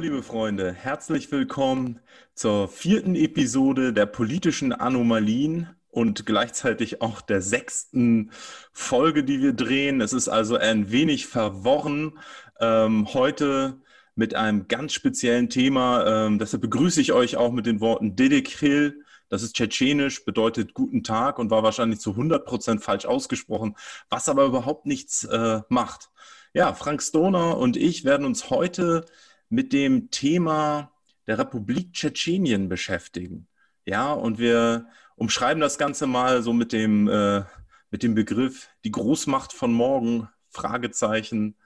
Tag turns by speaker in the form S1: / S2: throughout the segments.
S1: Hallo liebe Freunde, herzlich willkommen zur vierten Episode der politischen Anomalien und gleichzeitig auch der sechsten Folge, die wir drehen. Es ist also ein wenig verworren. Ähm, heute mit einem ganz speziellen Thema. Ähm, deshalb begrüße ich euch auch mit den Worten Dedekril. Das ist tschetschenisch, bedeutet guten Tag und war wahrscheinlich zu 100 Prozent falsch ausgesprochen, was aber überhaupt nichts äh, macht. Ja, Frank Stoner und ich werden uns heute mit dem Thema der Republik Tschetschenien beschäftigen. Ja, und wir umschreiben das Ganze mal so mit dem, äh, mit dem Begriff die Großmacht von morgen, Fragezeichen.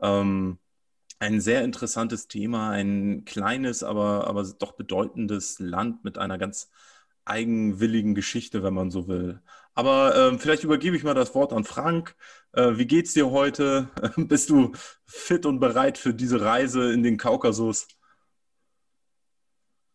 S1: Ähm, ein sehr interessantes Thema, ein kleines, aber, aber doch bedeutendes Land mit einer ganz eigenwilligen Geschichte, wenn man so will. Aber ähm, vielleicht übergebe ich mal das Wort an Frank. Äh, wie geht's dir heute?
S2: Bist du fit und bereit für diese Reise in den Kaukasus?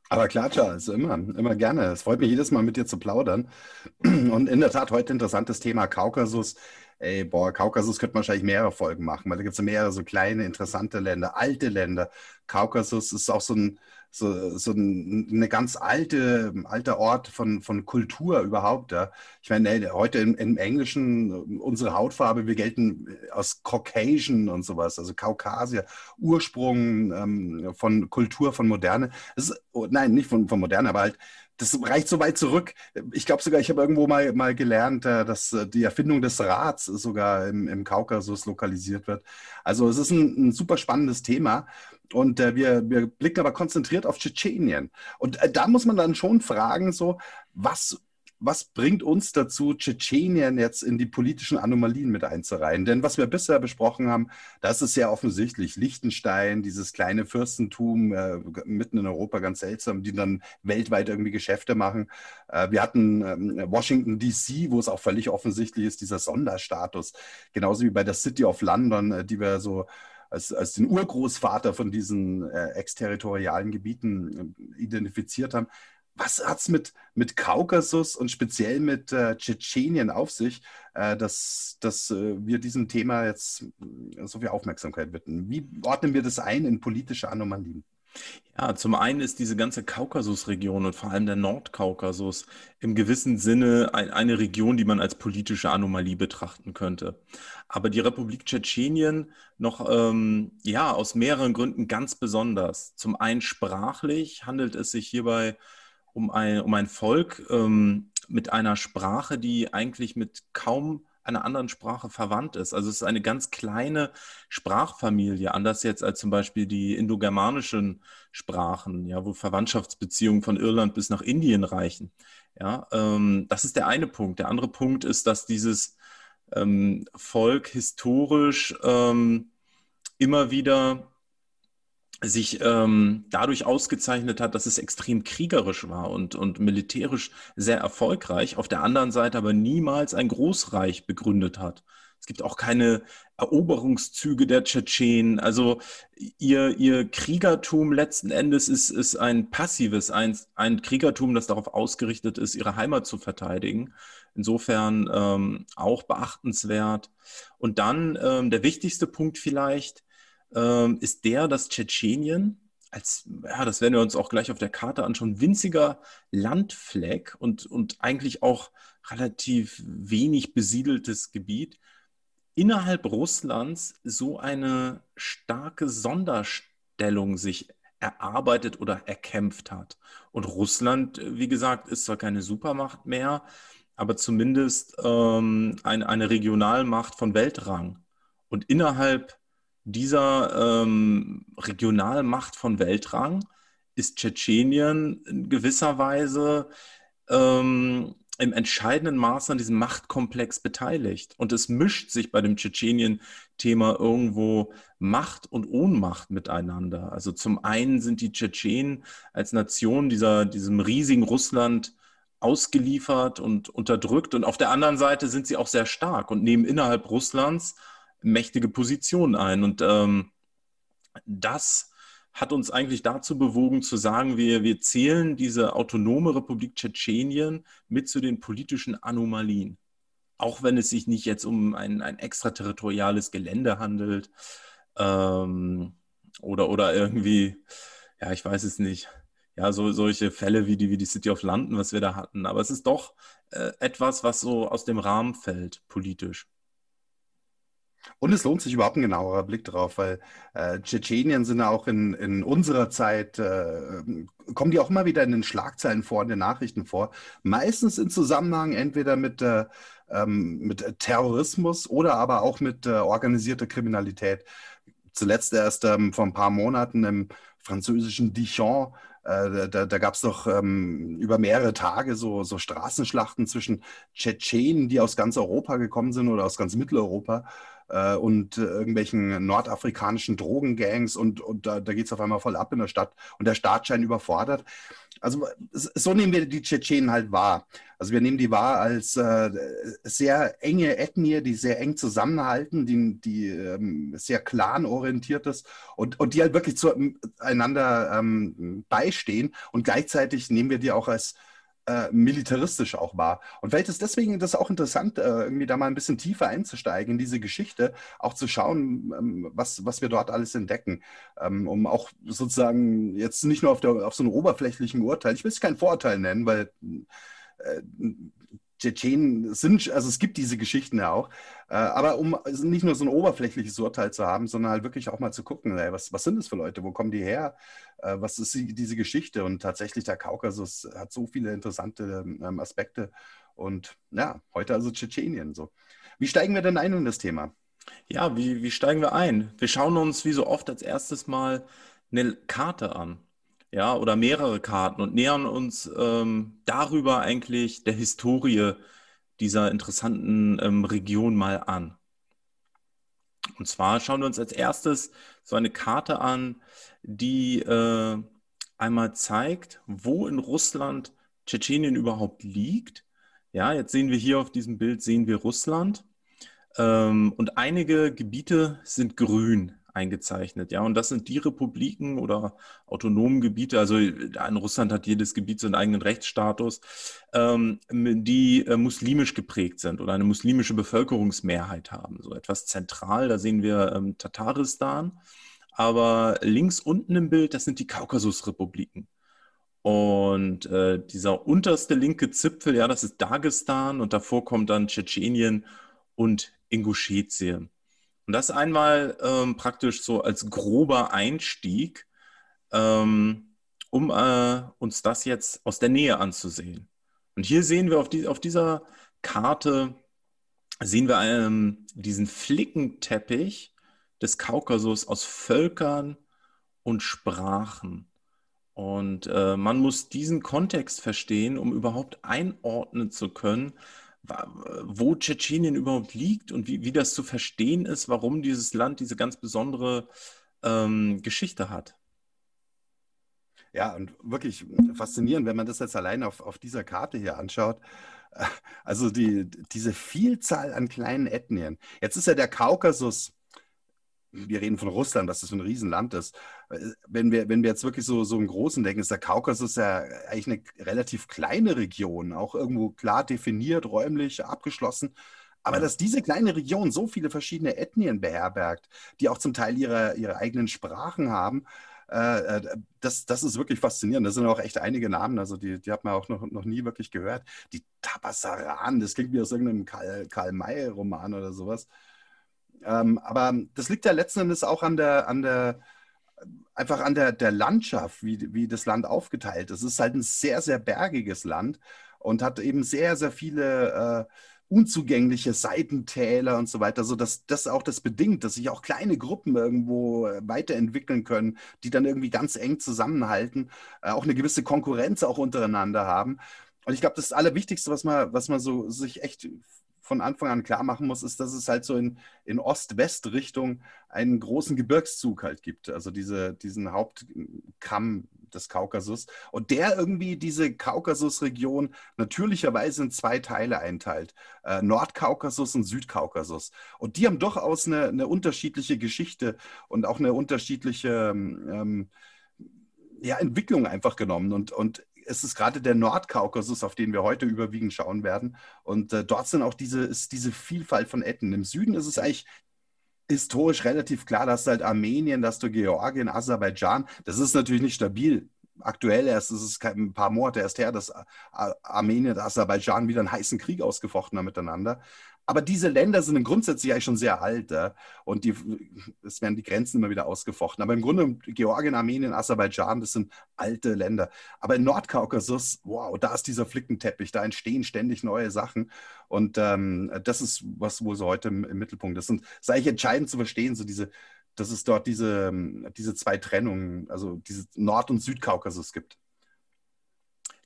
S2: Aber klar, also immer, immer gerne. Es freut mich jedes Mal mit dir zu plaudern. Und in der Tat heute interessantes Thema Kaukasus. Ey, boah, Kaukasus könnte man wahrscheinlich mehrere Folgen machen, weil da gibt es mehrere so kleine, interessante Länder, alte Länder. Kaukasus ist auch so ein, so, so ein, ganz alte, alter Ort von, von Kultur überhaupt. Ja. Ich meine, äh, heute im, im, Englischen, äh, unsere Hautfarbe, wir gelten äh, aus Caucasian und sowas, also Kaukasier, Ursprung ähm, von Kultur, von Moderne. Ist, oh, nein, nicht von, von Moderne, aber halt das reicht so weit zurück. Ich glaube sogar, ich habe irgendwo mal, mal gelernt, dass die Erfindung des Rats sogar im, im Kaukasus lokalisiert wird. Also es ist ein, ein super spannendes Thema. Und äh, wir, wir blicken aber konzentriert auf Tschetschenien. Und äh, da muss man dann schon fragen, so, was, was bringt uns dazu, Tschetschenien jetzt in die politischen Anomalien mit einzureihen? Denn was wir bisher besprochen haben, das ist sehr offensichtlich Liechtenstein, dieses kleine Fürstentum äh, mitten in Europa, ganz seltsam, die dann weltweit irgendwie Geschäfte machen. Äh, wir hatten ähm, Washington DC, wo es auch völlig offensichtlich ist, dieser Sonderstatus. Genauso wie bei der City of London, äh, die wir so als, als den Urgroßvater von diesen äh, exterritorialen Gebieten äh, identifiziert haben. Was hat es mit, mit Kaukasus und speziell mit äh, Tschetschenien auf sich, äh, dass, dass äh, wir diesem Thema jetzt so viel Aufmerksamkeit widmen? Wie ordnen wir das ein in politische Anomalien?
S1: Ja, zum einen ist diese ganze Kaukasusregion und vor allem der Nordkaukasus im gewissen Sinne ein, eine Region, die man als politische Anomalie betrachten könnte. Aber die Republik Tschetschenien noch, ähm, ja, aus mehreren Gründen ganz besonders. Zum einen sprachlich handelt es sich hierbei um ein, um ein Volk ähm, mit einer Sprache, die eigentlich mit kaum einer anderen Sprache verwandt ist. Also es ist eine ganz kleine Sprachfamilie, anders jetzt als zum Beispiel die indogermanischen Sprachen, ja, wo Verwandtschaftsbeziehungen von Irland bis nach Indien reichen. Ja, ähm, das ist der eine Punkt. Der andere Punkt ist, dass dieses ähm, Volk historisch ähm, immer wieder sich ähm, dadurch ausgezeichnet hat, dass es extrem kriegerisch war und, und militärisch sehr erfolgreich, auf der anderen Seite aber niemals ein Großreich begründet hat. Es gibt auch keine Eroberungszüge der Tschetschenen. Also ihr, ihr Kriegertum letzten Endes ist, ist ein passives, ein, ein Kriegertum, das darauf ausgerichtet ist, ihre Heimat zu verteidigen. Insofern ähm, auch beachtenswert. Und dann ähm, der wichtigste Punkt vielleicht, ähm, ist der, dass Tschetschenien als, ja, das werden wir uns auch gleich auf der Karte anschauen, winziger Landfleck und, und eigentlich auch relativ wenig besiedeltes Gebiet, innerhalb Russlands so eine starke Sonderstellung sich erarbeitet oder erkämpft hat. Und Russland, wie gesagt, ist zwar keine Supermacht mehr, aber zumindest ähm, eine, eine Regionalmacht von Weltrang. Und innerhalb dieser ähm, Regionalmacht von Weltrang ist Tschetschenien in gewisser Weise ähm, im entscheidenden Maße an diesem Machtkomplex beteiligt. Und es mischt sich bei dem Tschetschenien-Thema irgendwo Macht und Ohnmacht miteinander. Also zum einen sind die Tschetschenen als Nation dieser, diesem riesigen Russland ausgeliefert und unterdrückt. Und auf der anderen Seite sind sie auch sehr stark und nehmen innerhalb Russlands mächtige Position ein. Und ähm, das hat uns eigentlich dazu bewogen zu sagen, wir, wir zählen diese autonome Republik Tschetschenien mit zu den politischen Anomalien. Auch wenn es sich nicht jetzt um ein, ein extraterritoriales Gelände handelt ähm, oder, oder irgendwie, ja, ich weiß es nicht, ja, so, solche Fälle wie die, wie die City of London, was wir da hatten. Aber es ist doch äh,
S2: etwas, was so aus dem Rahmen fällt, politisch. Und es lohnt sich überhaupt ein genauerer Blick drauf, weil äh, Tschetschenien sind ja auch in, in unserer Zeit, äh, ähm, kommen die auch immer wieder in den Schlagzeilen vor, in den Nachrichten vor. Meistens in Zusammenhang entweder mit, äh, ähm, mit Terrorismus oder aber auch mit äh, organisierter Kriminalität. Zuletzt erst ähm, vor ein paar Monaten im französischen Dijon äh, da, da gab es doch ähm, über mehrere Tage so, so Straßenschlachten zwischen Tschetschenen, die aus ganz Europa gekommen sind oder aus ganz Mitteleuropa, äh, und äh, irgendwelchen nordafrikanischen Drogengangs und, und da, da geht es auf einmal voll ab in der Stadt und der Staat scheint überfordert. Also so nehmen wir die Tschetschenen halt wahr. Also wir nehmen die wahr als äh, sehr enge Ethnie, die sehr eng zusammenhalten, die, die ähm, sehr clanorientiert ist und, und die halt wirklich zueinander ähm, beistehen. Und gleichzeitig nehmen wir die auch als äh, militaristisch auch war. Und vielleicht ist deswegen das auch interessant, äh, irgendwie da mal ein bisschen tiefer einzusteigen in diese Geschichte, auch zu schauen, ähm, was, was wir dort alles entdecken, ähm, um auch sozusagen jetzt nicht nur auf, der, auf so einem oberflächlichen Urteil, ich will es kein Vorurteil nennen, weil äh, Tschetschenen sind, also es gibt diese Geschichten ja auch. Äh, aber um also nicht nur so ein oberflächliches Urteil zu haben, sondern halt wirklich auch mal zu gucken, ey, was, was sind das für Leute, wo kommen die her, äh, was ist die, diese Geschichte? Und tatsächlich, der Kaukasus hat so viele interessante ähm, Aspekte. Und ja, heute also Tschetschenien so. Wie steigen wir denn ein in das Thema? Ja, wie,
S1: wie steigen wir ein? Wir schauen uns wie so oft als erstes mal eine Karte an ja, oder mehrere Karten und nähern uns ähm, darüber eigentlich der Historie dieser interessanten ähm, Region mal an. Und zwar schauen wir uns als erstes so eine Karte an, die äh, einmal zeigt, wo in Russland Tschetschenien überhaupt liegt. Ja, jetzt sehen wir hier auf diesem Bild, sehen wir Russland. Ähm, und einige Gebiete sind grün eingezeichnet. Ja, und das sind die Republiken oder autonomen Gebiete. Also in Russland hat jedes Gebiet seinen eigenen Rechtsstatus, ähm, die äh, muslimisch geprägt sind oder eine muslimische Bevölkerungsmehrheit haben. So etwas zentral, da sehen wir ähm, Tataristan. Aber links unten im Bild, das sind die Kaukasusrepubliken. Und äh, dieser unterste linke Zipfel, ja, das ist Dagestan und davor kommt dann Tschetschenien und Ingushetien. Und das einmal ähm, praktisch so als grober Einstieg, ähm, um äh, uns das jetzt aus der Nähe anzusehen. Und hier sehen wir auf, die, auf dieser Karte, sehen wir ähm, diesen Flickenteppich des Kaukasus aus Völkern und Sprachen. Und äh, man muss diesen Kontext verstehen, um überhaupt einordnen zu können, wo Tschetschenien überhaupt liegt und wie, wie das zu verstehen ist, warum dieses
S2: Land diese ganz besondere ähm, Geschichte hat. Ja, und wirklich faszinierend, wenn man das jetzt allein auf, auf dieser Karte hier anschaut. Also die, diese Vielzahl an kleinen Ethnien. Jetzt ist ja der Kaukasus wir reden von Russland, was das für ein Riesenland ist. Äh, wenn wir, wenn wir jetzt wirklich so, so im Großen denken, ist der Kaukasus ja eigentlich eine relativ kleine Region, auch irgendwo klar definiert, räumlich abgeschlossen. Aber dass diese kleine Region so viele verschiedene Ethnien beherbergt, die auch zum Teil ihre, ihre eigenen Sprachen haben, äh, äh das, das ist wirklich faszinierend. Das sind auch echt einige Namen, also die, die hat man auch noch, noch nie wirklich gehört. Die Tabasaran, das klingt wie aus irgendeinem Karl-May-Roman Karl oder sowas. Ähm, aber das liegt ja letzten Endes auch an der, an der einfach an der, der Landschaft, wie, wie das Land aufgeteilt ist. Es ist halt ein sehr, sehr bergiges Land und hat eben sehr, sehr viele äh, unzugängliche Seitentäler und so weiter, sodass das auch das bedingt, dass sich auch kleine Gruppen irgendwo äh, weiterentwickeln können, die dann irgendwie ganz eng zusammenhalten, äh, auch eine gewisse Konkurrenz auch untereinander haben. Und ich glaube, das Allerwichtigste, was man, was man so sich echt von Anfang an klar machen muss, ist, dass es halt so in, in Ost-West-Richtung einen großen Gebirgszug halt gibt. Also diese, diesen Hauptkamm des Kaukasus. Und der irgendwie diese Kaukasusregion natürlicherweise in zwei Teile einteilt. Äh, Nordkaukasus und Südkaukasus. Und die haben durchaus eine, eine unterschiedliche Geschichte und auch eine unterschiedliche ähm, ähm ja, Entwicklung einfach genommen. Und, und es ist gerade der Nordkaukasus, auf den wir heute überwiegend schauen werden. Und äh, dort sind auch diese, ist diese Vielfalt von Etten. Im Süden ist es eigentlich historisch relativ klar, dass halt Armenien, dass du Georgien, Aserbaidschan, das ist natürlich nicht stabil. Aktuell erst ist es ein paar Monate erst her, dass Armenien und Aserbaidschan wieder einen heißen Krieg ausgefochten haben miteinander. Aber diese Länder sind grundsätzlich eigentlich schon sehr alt. Ja? Und die, es werden die Grenzen immer wieder ausgefochten. Aber im Grunde Georgien, Armenien, Aserbaidschan, das sind alte Länder. Aber in Nordkaukasus, wow, da ist dieser Flickenteppich. Da entstehen ständig neue Sachen. Und ähm, das ist, was wohl so heute im, im Mittelpunkt ist. Und es ist eigentlich entscheidend zu verstehen, so diese, dass es dort diese, diese zwei Trennungen, also diese Nord- und Südkaukasus gibt.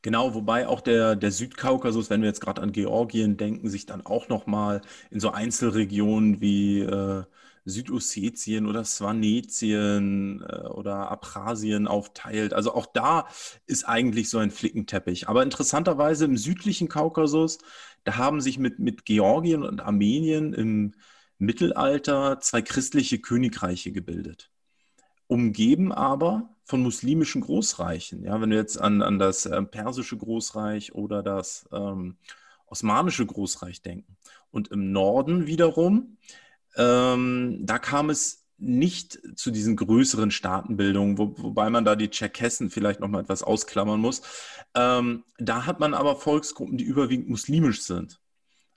S2: Genau, wobei auch der, der Südkaukasus, wenn wir jetzt gerade an
S1: Georgien denken, sich dann auch nochmal in so Einzelregionen wie äh, Südossetien oder Swanetien äh, oder Abrasien aufteilt. Also auch da ist eigentlich so ein Flickenteppich. Aber interessanterweise im südlichen Kaukasus, da haben sich mit, mit Georgien und Armenien im Mittelalter zwei christliche Königreiche gebildet umgeben aber von muslimischen Großreichen. Ja, wenn du jetzt an, an das ähm, persische Großreich oder das ähm, osmanische Großreich denken. Und im Norden wiederum, ähm, da kam es nicht zu diesen größeren Staatenbildungen, wo, wobei man da die Tscherkessen vielleicht noch mal etwas ausklammern muss. Ähm, da hat man aber Volksgruppen, die überwiegend muslimisch sind.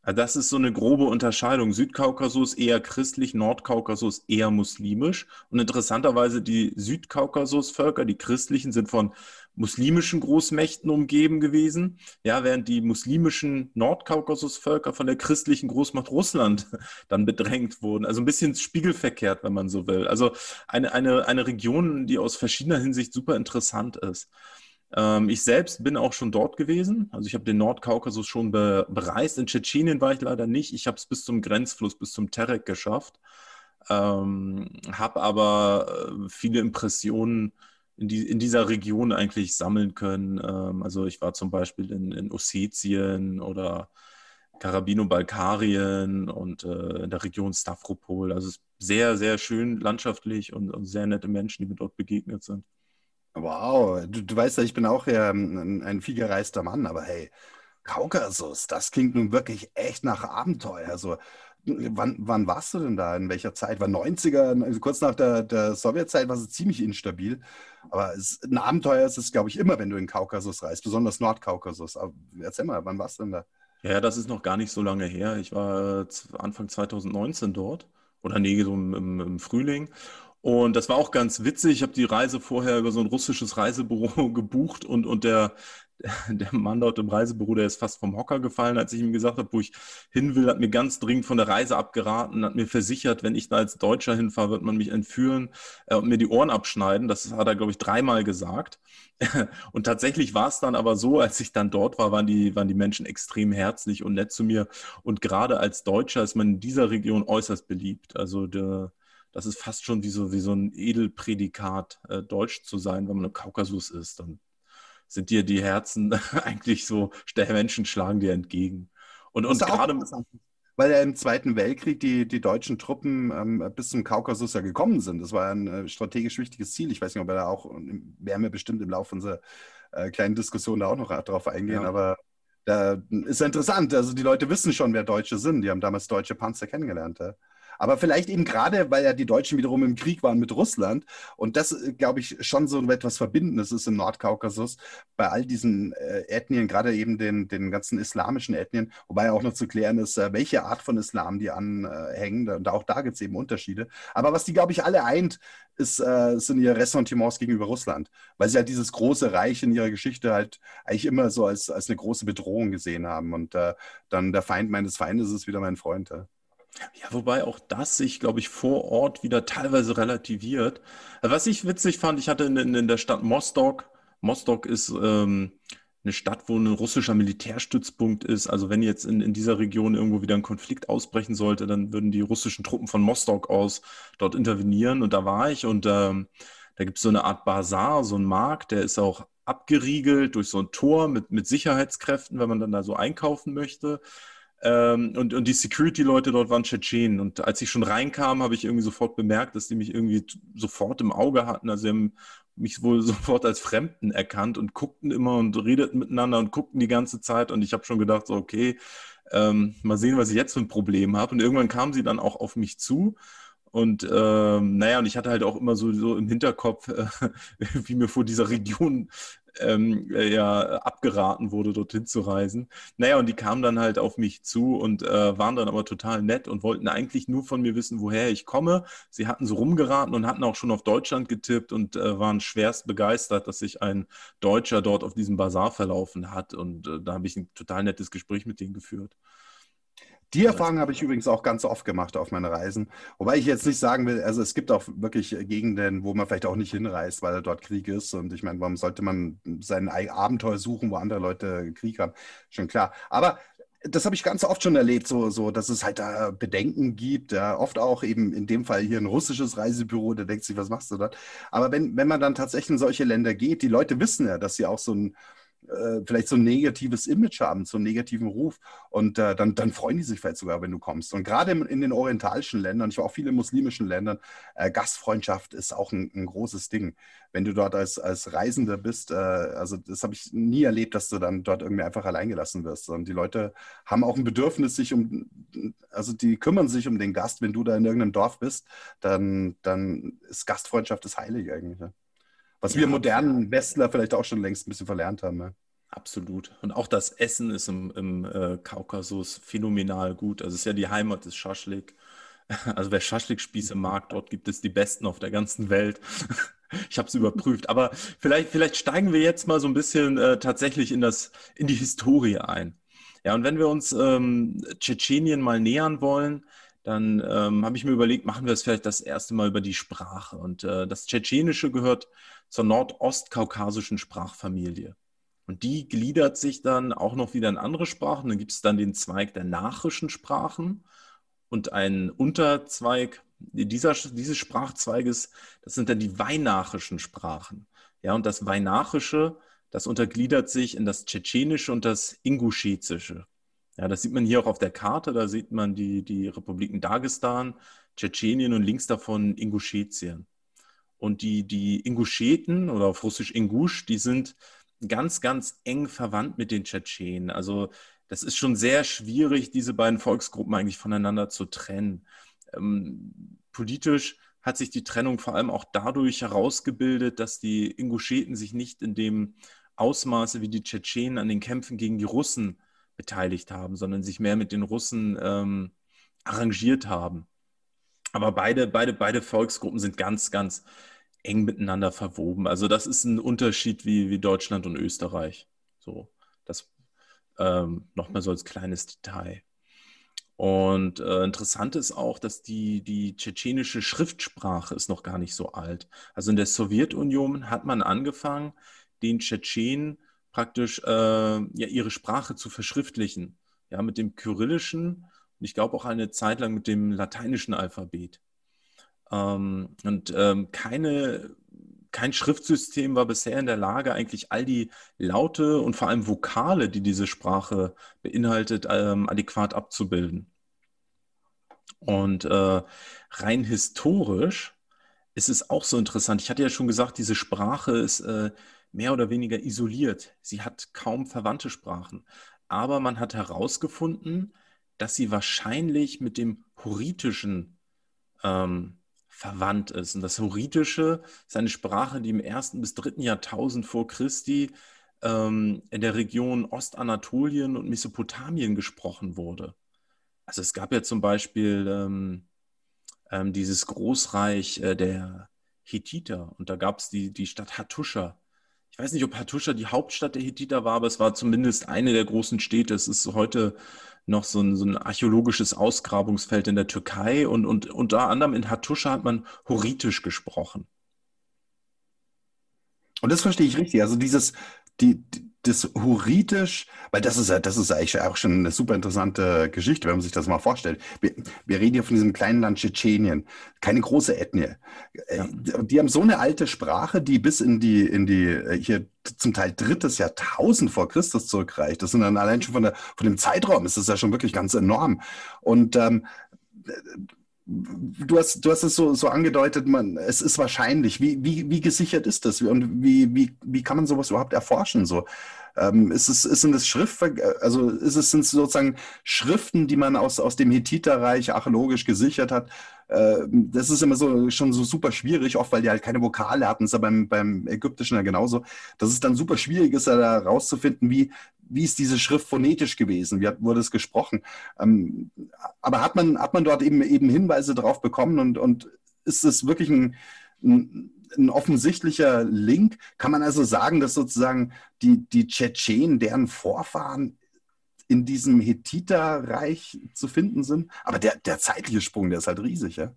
S1: Ah, das ist so eine grobe Unterscheidung. Südkaukasus eher christlich, Nordkaukasus eher muslimisch. Und interessanterweise die Südkaukasusvölker, die christlichen, sind von muslimischen Großmächten umgeben gewesen, ja, während die muslimischen Nordkaukasusvölker von der christlichen Großmacht Russland dann bedrängt wurden. Also ein bisschen spiegelverkehrt, wenn man so will. Also eine, eine, eine Region, die aus verschiedener Hinsicht super interessant ist. Ähm, ich selbst bin auch schon dort gewesen. Also ich habe den Nordkaukasus schon bereist. In Tschetschenien war ich leider nicht. Ich habe es bis zum Grenzfluss, bis zum Terek geschafft. Ähm, habe aber äh, viele Impressionen in, die, in, dieser Region eigentlich sammeln können. Ähm, also ich war zum Beispiel in, in Ossetien oder Karabino-Balkarien und äh, in der Region Stavropol. Also es ist sehr, sehr schön landschaftlich und, und sehr nette Menschen, die mir dort begegnet sind. Wow, du, du
S2: weißt ja, ich bin auch ähm, ein, ein viel gereister Mann, aber hey, Kaukasus, das klingt nun wirklich echt nach Abenteuer. Also, äh, wann, wann warst du denn da? In welcher Zeit? War 90er, also kurz nach der, der Sowjetzeit war es ziemlich instabil. Aber es, ein Abenteuer ist es, glaube ich, immer, wenn du in Kaukasus reist, besonders Nordkaukasus. Aber erzähl mal, wann warst du denn da?
S1: Ja, das ist noch gar nicht so lange her. Ich war äh, Anfang 2019 dort oder nee, so im, im Frühling und das war auch ganz witzig. Ich habe die Reise vorher über so ein russisches Reisebüro gebucht und, und der, der Mann dort im Reisebüro, der ist fast vom Hocker gefallen, als ich ihm gesagt habe, wo ich hin will, hat mir ganz dringend von der Reise abgeraten, hat mir versichert, wenn ich da als Deutscher hinfahre, wird man mich entführen äh, und mir die Ohren abschneiden. Das hat er, glaube ich, dreimal gesagt. und tatsächlich war es dann aber so, als ich dann dort war, waren die, waren die Menschen extrem herzlich und nett zu mir. Und gerade als Deutscher ist man in dieser Region äußerst beliebt. Also der das ist fast schon wie so, wie so ein Edelprädikat, äh, deutsch zu sein, wenn man im Kaukasus ist.
S2: Dann sind dir die Herzen eigentlich so, Menschen schlagen dir entgegen. Und, und gerade. Weil ja im Zweiten Weltkrieg die, die deutschen Truppen ähm, bis zum Kaukasus ja gekommen sind. Das war ein äh, strategisch wichtiges Ziel. Ich weiß nicht, ob wir da auch, werden wir bestimmt im Laufe unserer äh, kleinen Diskussion da auch noch drauf eingehen, ja. aber da ist ja interessant. Also die Leute wissen schon, wer Deutsche sind. Die haben damals deutsche Panzer kennengelernt. Ja. Aber vielleicht eben gerade, weil ja die Deutschen wiederum im Krieg waren mit Russland und das, äh, glaube ich, schon so etwas Verbindendes ist im Nordkaukasus bei all diesen äh, Ethnien, gerade eben den, den ganzen islamischen Ethnien, wobei auch noch zu klären ist, äh, welche Art von Islam die anhängen. Und auch da gibt es eben Unterschiede. Aber was die, glaube ich, alle eint, ist, äh, sind ihre Ressentiments gegenüber Russland, weil sie halt dieses große Reich in ihrer Geschichte halt eigentlich immer so als, als eine große Bedrohung gesehen haben. Und äh, dann der Feind meines Feindes ist wieder mein Freund. Ja. Ja, wobei auch das sich, glaube ich, vor Ort
S1: wieder teilweise relativiert. Was ich witzig fand, ich hatte in, in, der Stadt Mostok, Mostok ist ähm, eine Stadt, wo ein russischer Militärstützpunkt ist. Also wenn jetzt in, in dieser Region irgendwo wieder ein Konflikt ausbrechen sollte, dann würden die russischen Truppen von Mostok aus dort intervenieren. Und da war ich und ähm, da gibt es so eine Art Bazar, so einen Markt, der ist auch abgeriegelt durch so ein Tor mit, mit Sicherheitskräften, wenn man dann da so einkaufen möchte. Ähm, und, und die Security-Leute dort waren Tschetschenen. Und als ich schon reinkam, habe ich irgendwie sofort bemerkt, dass die mich irgendwie sofort im Auge hatten. Also sie haben mich wohl sofort als Fremden erkannt und guckten immer und redeten miteinander und guckten die ganze Zeit. Und ich habe schon gedacht, so, okay, ähm, mal sehen, was ich jetzt für ein Problem habe. Und irgendwann kamen sie dann auch auf mich zu. Und ähm, naja, und ich hatte halt auch immer so, so im Hinterkopf, äh, wie mir vor dieser Region ähm, äh, ja abgeraten wurde, dorthin zu reisen. Naja, und die kamen dann halt auf mich zu und äh, waren dann aber total nett und wollten eigentlich nur von mir wissen, woher ich komme. Sie hatten so rumgeraten und hatten auch schon auf Deutschland getippt und äh, waren schwerst begeistert, dass sich ein Deutscher dort auf diesem Bazar verlaufen hat. Und äh, da habe ich ein total nettes Gespräch mit denen geführt.
S2: Die Erfahrung habe ich übrigens auch ganz oft gemacht auf meinen Reisen. Wobei ich jetzt nicht sagen will, also es gibt auch wirklich äh, Gegenden, wo man vielleicht auch nicht hinreist, weil dort Krieg ist. Und ich meine, warum sollte man sein Abenteuer suchen, wo andere Leute Krieg haben? Schon klar. Aber das habe ich ganz oft schon erlebt, so, so, dass es halt da Bedenken gibt. Ja, oft auch eben in dem Fall hier ein russisches Reisebüro, da denkt sich, was machst du dort? Aber wenn, wenn man dann tatsächlich in solche Länder geht, die Leute wissen ja, dass sie auch so ein äh, vielleicht so ein negatives Image haben, so einen negativen Ruf. Und äh, dann, dann freuen die sich vielleicht sogar, wenn du kommst. Und gerade in, in den orientalischen Ländern, ich war auch viele muslimischen Ländern, äh, Gastfreundschaft ist auch ein, ein, großes Ding. Wenn du dort als, als Reisender bist, äh, also das habe ich nie erlebt, dass du dann dort irgendwie einfach alleingelassen wirst. Und die Leute haben auch ein Bedürfnis, sich um, also die kümmern sich um den Gast. Wenn du da in irgendeinem Dorf bist, dann, dann ist Gastfreundschaft das Heilige eigentlich. Ne? Was ja, wir modernen Westler vielleicht auch schon längst ein bisschen verlernt haben. Ne? Absolut. Und auch das Essen ist im, im äh, Kaukasus
S1: phänomenal gut. Also es ist ja die Heimat des Schaschlik. Also wer schaschlik Schaschlikspieße mag, dort gibt es die besten auf der ganzen Welt. Ich habe es überprüft. Aber vielleicht, vielleicht steigen wir jetzt mal so ein bisschen äh, tatsächlich in, das, in die Historie ein. Ja, und wenn wir uns ähm, Tschetschenien mal nähern wollen, dann ähm, habe ich mir überlegt, machen wir es vielleicht das erste Mal über die Sprache. Und äh, das Tschetschenische gehört zur nordostkaukasischen Sprachfamilie. Und die gliedert sich dann auch noch wieder in andere Sprachen. Dann gibt es dann den Zweig der nachrischen Sprachen und einen Unterzweig dieser, dieses Sprachzweiges, das sind dann die weinachischen Sprachen. Ja, und das Weinachische, das untergliedert sich in das Tschetschenische und das Inguschezische. Ja, das sieht man hier auch auf der Karte, da sieht man die, die Republiken Dagestan, Tschetschenien und links davon Inguschetien. Und die, die Inguscheten oder auf Russisch Ingusch, die sind ganz, ganz eng verwandt mit den Tschetschenen. Also das ist schon sehr schwierig, diese beiden Volksgruppen eigentlich voneinander zu trennen. Ähm, politisch hat sich die Trennung vor allem auch dadurch herausgebildet, dass die Ingusheten sich nicht in dem Ausmaße wie die Tschetschenen an den Kämpfen gegen die Russen beteiligt haben, sondern sich mehr mit den Russen ähm, arrangiert haben. Aber beide, beide, beide Volksgruppen sind ganz, ganz eng miteinander verwoben. Also das ist ein Unterschied wie, wie Deutschland und Österreich. So, das ähm, nochmal so als kleines Detail. Und äh, interessant ist auch, dass die, die tschetschenische Schriftsprache ist noch gar nicht so alt. Also in der Sowjetunion hat man angefangen, den Tschetschenen praktisch äh, ja, ihre Sprache zu verschriftlichen. Ja, mit dem Kyrillischen und ich glaube auch eine Zeit lang mit dem lateinischen Alphabet. Ähm, und ähm, keine, kein Schriftsystem war bisher in der Lage, eigentlich all die Laute und vor allem Vokale, die diese Sprache beinhaltet, ähm, adäquat abzubilden. Und äh, rein historisch ist es auch so interessant. Ich hatte ja schon gesagt, diese Sprache ist äh, mehr oder weniger isoliert. Sie hat kaum verwandte Sprachen. Aber man hat herausgefunden, dass sie wahrscheinlich mit dem Horitischen ähm, verwandt ist. Und das Horitische ist eine Sprache, die im ersten bis dritten Jahrtausend vor Christi ähm, in der Region Ostanatolien und Mesopotamien gesprochen wurde. Also es gab ja zum Beispiel ähm, ähm, dieses Großreich äh, der Hethiter und da gab es die, die Stadt Hattusha, ich weiß nicht, ob Hattusha die Hauptstadt der Hittiter war, aber es war zumindest eine der großen Städte. Es ist heute noch so ein, so ein archäologisches Ausgrabungsfeld in der Türkei und, und unter anderem in Hattusha hat man
S2: Horitisch gesprochen. Und das verstehe ich richtig. Also dieses, die, die das hurritisch, weil das ist ja, das ist ja eigentlich auch schon eine super interessante Geschichte, wenn man sich das mal vorstellt. Wir, wir reden hier von diesem kleinen Land Tschetschenien, keine große Ethnie. Äh, ja. Die haben so eine alte Sprache, die bis in die, in die, äh, hier zum Teil drittes Jahrtausend vor Christus zurückreicht. Das sind dann allein schon von, der, von dem Zeitraum, ist das ja schon wirklich ganz enorm. Und ähm, du hast, du hast es so, so angedeutet, man, es ist wahrscheinlich. Wie, wie, wie gesichert ist das? Und wie, wie, wie kann man sowas überhaupt erforschen? So? Ähm, ist es, ist, sind es Schrift, also ist es, sind es sozusagen Schriften, die man aus, aus dem Hethiterreich archäologisch gesichert hat? Äh, das ist immer so schon so super schwierig, oft weil die halt keine Vokale hatten, ist ja beim, beim Ägyptischen ja genauso, dass es dann super schwierig ist, da rauszufinden, wie, wie ist diese Schrift phonetisch gewesen, wie hat, wurde es gesprochen. Ähm, aber hat man, hat man dort eben, eben Hinweise drauf bekommen und, und ist es wirklich ein, ein ein offensichtlicher Link. Kann man also sagen, dass sozusagen die, die Tschetschenen, deren Vorfahren in diesem Hethiterreich zu finden sind? Aber der, der zeitliche Sprung, der ist halt riesig, ja?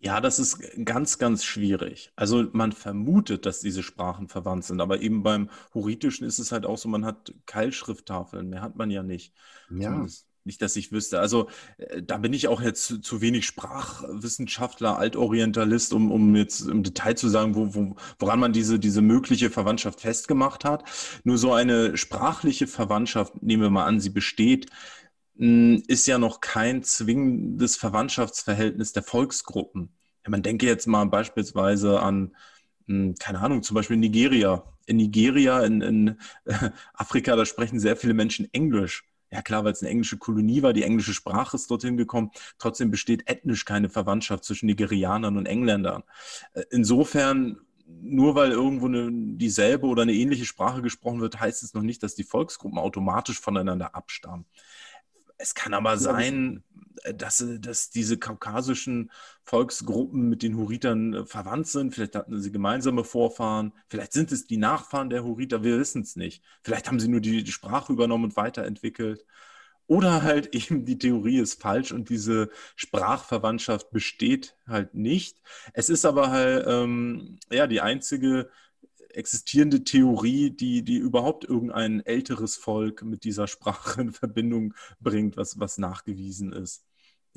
S2: Ja, das ist
S1: ganz, ganz schwierig. Also man vermutet, dass diese Sprachen verwandt sind, aber eben beim Huritischen ist es halt auch so, man hat Keilschrifttafeln, mehr hat man ja nicht. Ja. Zumindest nicht, dass ich wüsste. Also äh, da bin ich auch jetzt zu, zu wenig Sprachwissenschaftler, Altorientalist, um, um jetzt im Detail zu sagen, wo, wo, woran man diese, diese mögliche Verwandtschaft festgemacht hat. Nur so eine sprachliche Verwandtschaft, nehmen wir mal an, sie besteht, hm, ist ja noch kein zwingendes Verwandtschaftsverhältnis der Volksgruppen. Man denke jetzt mal beispielsweise an, hm, keine Ahnung, zum Beispiel Nigeria. In Nigeria, in, in Afrika, da sprechen sehr viele Menschen Englisch. Ja klar, weil es eine englische Kolonie war, die englische Sprache ist dorthin gekommen. Trotzdem besteht ethnisch keine Verwandtschaft zwischen Nigerianern und Engländern. Äh, insofern nur weil irgendwo eine, dieselbe oder eine ähnliche Sprache gesprochen wird, heißt es noch nicht, dass die Volksgruppen automatisch voneinander abstammen es kann aber sein, äh, dass, äh, dass diese kaukasischen Volksgruppen mit den Huritern äh, verwandt sind. Vielleicht hatten sie gemeinsame Vorfahren. Vielleicht sind es die Nachfahren der Huriter. Wir wissen es nicht. Vielleicht haben sie nur die Sprache übernommen und weiterentwickelt. Oder halt eben die Theorie ist falsch und diese Sprachverwandtschaft besteht halt nicht. Es ist aber halt ähm, ja die einzige existierende Theorie, die, die überhaupt irgendein älteres Volk mit dieser Sprache in Verbindung bringt, was, was nachgewiesen ist.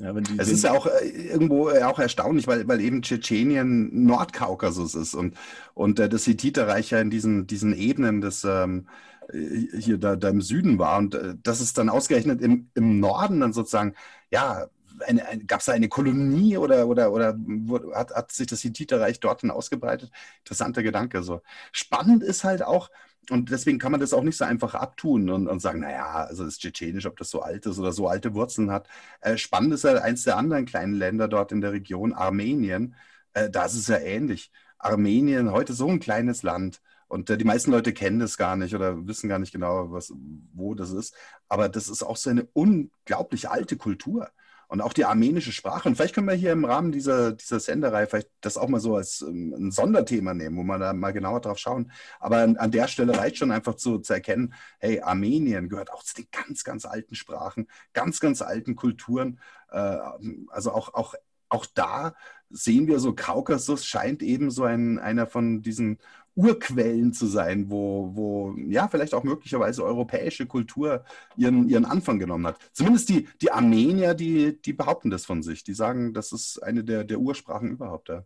S1: Ja, es ist ja
S2: auch äh, irgendwo äh, auch erstaunlich, weil, weil eben Tschetschenien Nordkaukasus ist und, und äh, das Hittiterreich ja in diesen, diesen Ebenen des ähm, äh, hier da, da im Süden war und äh, das ist dann ausgerechnet im, im Norden dann sozusagen, ja, eine, eine, gab es da eine Kolonie oder, oder, oder hat, hat sich das Hittiterreich dort dann ausgebreitet? Interessanter Gedanke. So. Spannend ist halt auch, und deswegen kann man das auch nicht so einfach abtun und, und sagen, naja, also das Tschetschenisch, ob das so alt ist oder so alte Wurzeln hat. Äh, spannend ist halt eins der anderen kleinen Länder dort in der Region, Armenien. Äh, da ist es ja ähnlich. Armenien, heute so ein kleines Land. Und äh, die meisten Leute kennen das gar nicht oder wissen gar nicht genau, was, wo das ist. Aber das ist auch so eine unglaublich alte Kultur und auch die armenische Sprache. Und vielleicht können wir hier im Rahmen dieser, dieser Senderei vielleicht das auch mal so als ähm, ein Sonderthema nehmen, wo wir da mal genauer drauf schauen. Aber an, an, der Stelle reicht schon einfach zu, zu erkennen, hey, Armenien gehört auch zu den ganz, ganz alten Sprachen, ganz, ganz alten Kulturen. Äh, also auch, auch, auch da sehen wir so, Kaukasus scheint eben so ein, einer von diesen Urquellen zu sein, wo, wo ja vielleicht auch möglicherweise europäische Kultur ihren, ihren Anfang genommen hat. Zumindest die, die Armenier, die, die behaupten das von sich. Die sagen, das ist eine der, der Ursprachen überhaupt. Ja.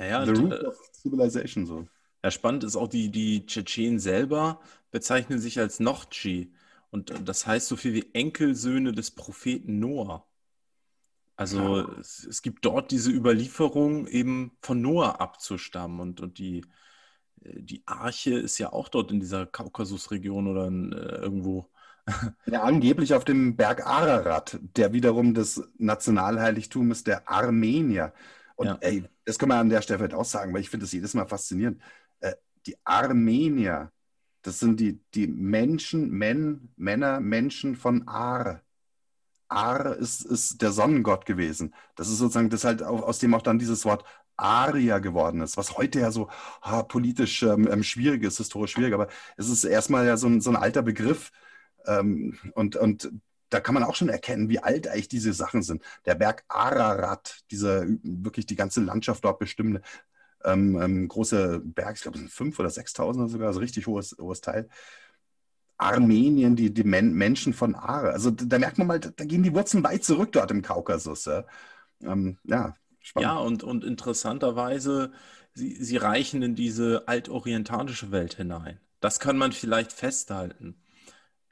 S2: Ja, ja, The root äh, of civilization so. Ja, spannend ist auch, die, die Tschetschenen
S1: selber bezeichnen sich als Nochchi. Und äh, das heißt so viel wie Enkelsöhne des Propheten Noah. Also ja. es, es, gibt dort diese Überlieferung, eben von Noah abzustammen. Und, und die äh, die Arche ist ja auch dort in
S2: dieser Kaukasusregion oder in, äh, irgendwo. Ja, angeblich auf dem Berg Ararat, der wiederum das Nationalheiligtum ist der Armenier. Und ja. ey, das kann man an der Stelle auch sagen, weil ich finde das jedes Mal faszinierend. Äh, die Armenier, das sind die, die Menschen, Men, Männer, Menschen von Ar. Ar ist, ist der Sonnengott gewesen. Das ist sozusagen das halt auch, aus dem auch dann dieses Wort Arier geworden ist, was heute ja so ah, politisch ähm, ähm, schwierig ist, historisch schwierig, aber es ist erstmal ja so ein, so ein alter Begriff ähm, und, und da kann man auch schon erkennen, wie alt eigentlich diese Sachen sind. Der Berg Ararat, diese wirklich die ganze Landschaft dort bestimmende ähm, ähm, große Berg, ich glaube, es sind 5.000 oder 6.000 sogar, also richtig hohes, hohes Teil. Armenien, die, die Men Menschen von Are. Also da merkt man mal, da gehen die Wurzeln weit zurück dort im Kaukasus. Ja, ähm, ja Spannend. Ja, und, und
S1: interessanterweise, sie, sie reichen in diese altorientalische Welt hinein. Das kann man vielleicht festhalten,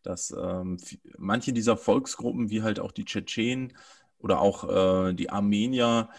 S1: dass ähm, manche dieser Volksgruppen, wie halt auch die Tschetschenen oder auch äh, die Armenier,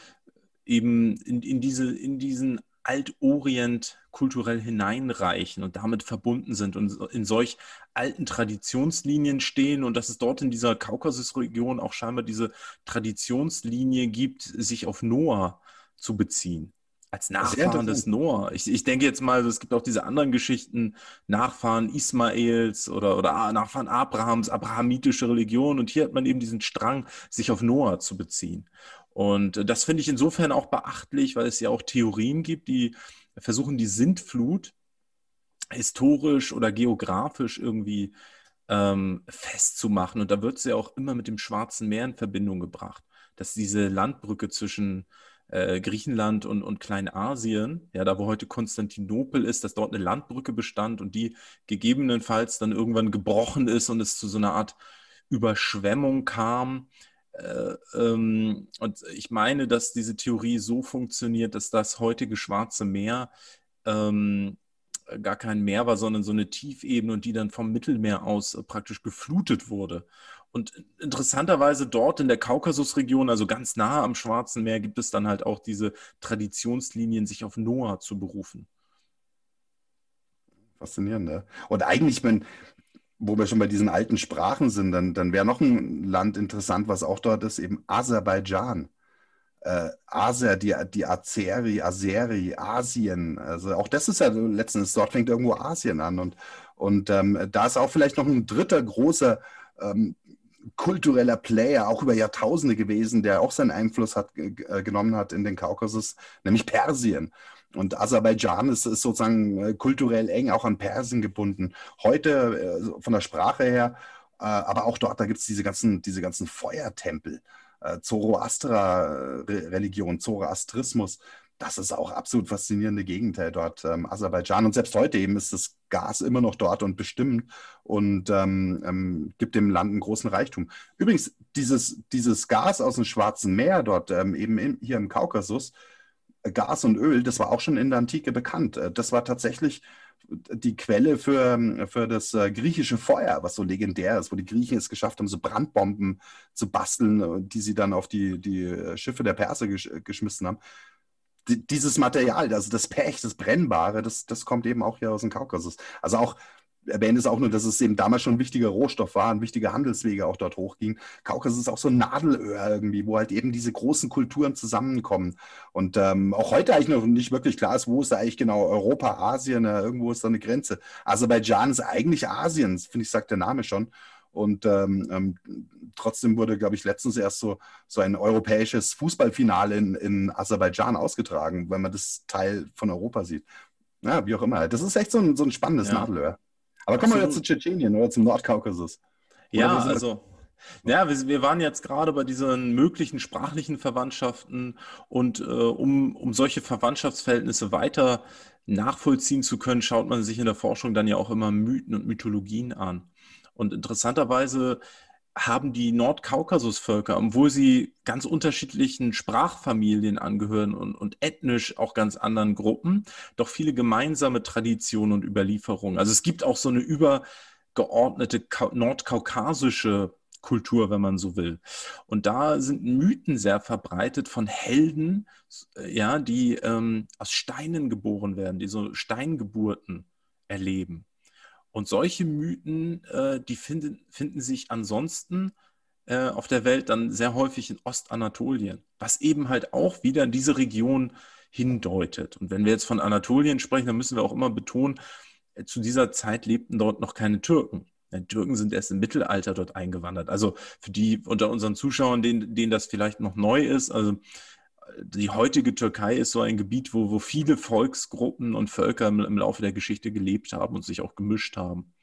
S1: eben in, in, diese, in diesen Altorient kulturell hineinreichen und damit verbunden sind und in solch alten Traditionslinien stehen und dass es dort in dieser Kaukasusregion auch scheinbar diese Traditionslinie gibt, sich auf Noah zu beziehen. Als Nachfahren des Noah. Ich, ich denke jetzt mal, es gibt auch diese anderen Geschichten, Nachfahren Ismaels oder, oder Nachfahren Abrahams, abrahamitische Religion. Und hier hat man eben diesen Strang, sich auf Noah zu beziehen. Und das finde ich insofern auch beachtlich, weil es ja auch Theorien gibt, die versuchen, die Sintflut historisch oder geografisch irgendwie ähm, festzumachen. Und da wird sie ja auch immer mit dem Schwarzen Meer in Verbindung gebracht, dass diese Landbrücke zwischen äh, Griechenland und, und Kleinasien, ja, da wo heute Konstantinopel ist, dass dort eine Landbrücke bestand und die gegebenenfalls dann irgendwann gebrochen ist und es zu so einer Art Überschwemmung kam. Äh, ähm, und ich meine, dass diese Theorie so funktioniert, dass das heutige Schwarze Meer ähm, gar kein Meer war, sondern so eine Tiefebene und die dann vom Mittelmeer aus äh, praktisch geflutet wurde. Und interessanterweise dort in der Kaukasusregion, also ganz nahe am Schwarzen Meer, gibt es dann halt auch diese Traditionslinien, sich auf Noah zu berufen.
S2: Faszinierend, ne? Und eigentlich, wenn, wo wir schon bei diesen alten Sprachen sind, dann, dann wäre noch ein Land interessant, was auch dort ist, eben Aserbaidschan äh, Asia, die, die Azeri, Aseri, Asien. Also auch das ist ja letztens, dort fängt irgendwo Asien an. Und, und ähm, da ist auch vielleicht noch ein dritter großer ähm, kultureller Player, auch über Jahrtausende gewesen, der auch seinen Einfluss hat, äh, genommen hat in den Kaukasus, nämlich Persien. Und Aserbaidschan ist, ist sozusagen äh, kulturell eng auch an Persien gebunden. Heute äh, von der Sprache her, äh, aber auch dort, da gibt es diese ganzen, diese ganzen Feuertempel. Äh, Zoroastra-Religion, Zoroastrismus. Das ist auch absolut faszinierende Gegenteil dort, ähm, Aserbaidschan. Und selbst heute eben ist das Gas immer noch dort und bestimmt und ähm, ähm, gibt dem Land einen großen Reichtum. Übrigens, dieses, dieses Gas aus dem Schwarzen Meer dort, ähm, eben in, hier im Kaukasus, äh, Gas und Öl, das war auch schon in der Antike bekannt. Äh, das war tatsächlich die Quelle für, für das äh, griechische Feuer, was so legendär ist, wo die Griechen es geschafft haben, so Brandbomben zu basteln, äh, die sie dann auf die, die äh, Schiffe der Perser gesch geschmissen haben. D dieses Material, also das Pech, das Brennbare, das, das kommt eben auch hier aus dem Kaukasus. Also auch erwähne es auch nur, dass es eben damals schon ein wichtiger Rohstoff war und wichtige Handelswege auch dort hochgingen. Kaukasus ist auch so ein Nadelöhr irgendwie, wo halt eben diese großen Kulturen zusammenkommen. Und ähm, auch heute eigentlich noch nicht wirklich klar ist, wo ist da eigentlich genau Europa, Asien, äh, irgendwo ist da eine Grenze. Aserbaidschan ist eigentlich Asien, finde ich, sagt der Name schon. Und ähm, ähm, trotzdem wurde, glaube ich, letztens erst so, so ein europäisches Fußballfinale in, in Aserbaidschan ausgetragen, wenn man das Teil von Europa sieht. Ja, wie auch immer. Das ist echt so ein, so ein spannendes ja. Nadelöhr. Aber kommen wir jetzt zu Tschetschenien oder zum Nordkaukasus. Oder ja, also.
S1: Ja, wir, waren jetzt gerade bei diesen möglichen sprachlichen Verwandtschaften und äh, um, um solche Verwandtschaftsverhältnisse weiter nachvollziehen zu können, schaut man sich in der Forschung dann ja auch immer Mythen und Mythologien an. Und interessanterweise haben die Nordkaukasusvölker, obwohl sie ganz unterschiedlichen Sprachfamilien angehören und, und, ethnisch auch ganz anderen Gruppen, doch viele gemeinsame Traditionen und Überlieferungen. Also es gibt auch so eine übergeordnete nordkaukasische Kultur, wenn man so will. Und da sind Mythen sehr verbreitet von Helden, äh, ja, die ähm, aus Steinen geboren werden, die so Steingeburten erleben. Und solche Mythen, äh, die finden, finden sich ansonsten äh, auf der Welt dann sehr häufig in Ostanatolien, was eben halt auch wieder in diese Region hindeutet. Und wenn wir jetzt von Anatolien sprechen, dann müssen wir auch immer betonen, äh, zu dieser Zeit lebten dort noch keine Türken. Die Türken sind erst im Mittelalter dort eingewandert. Also für die unter unseren Zuschauern, denen, denen das vielleicht noch neu ist, also die heutige Türkei ist so ein Gebiet, wo, wo viele Volksgruppen und Völker im, im Laufe der Geschichte gelebt haben und sich auch gemischt haben.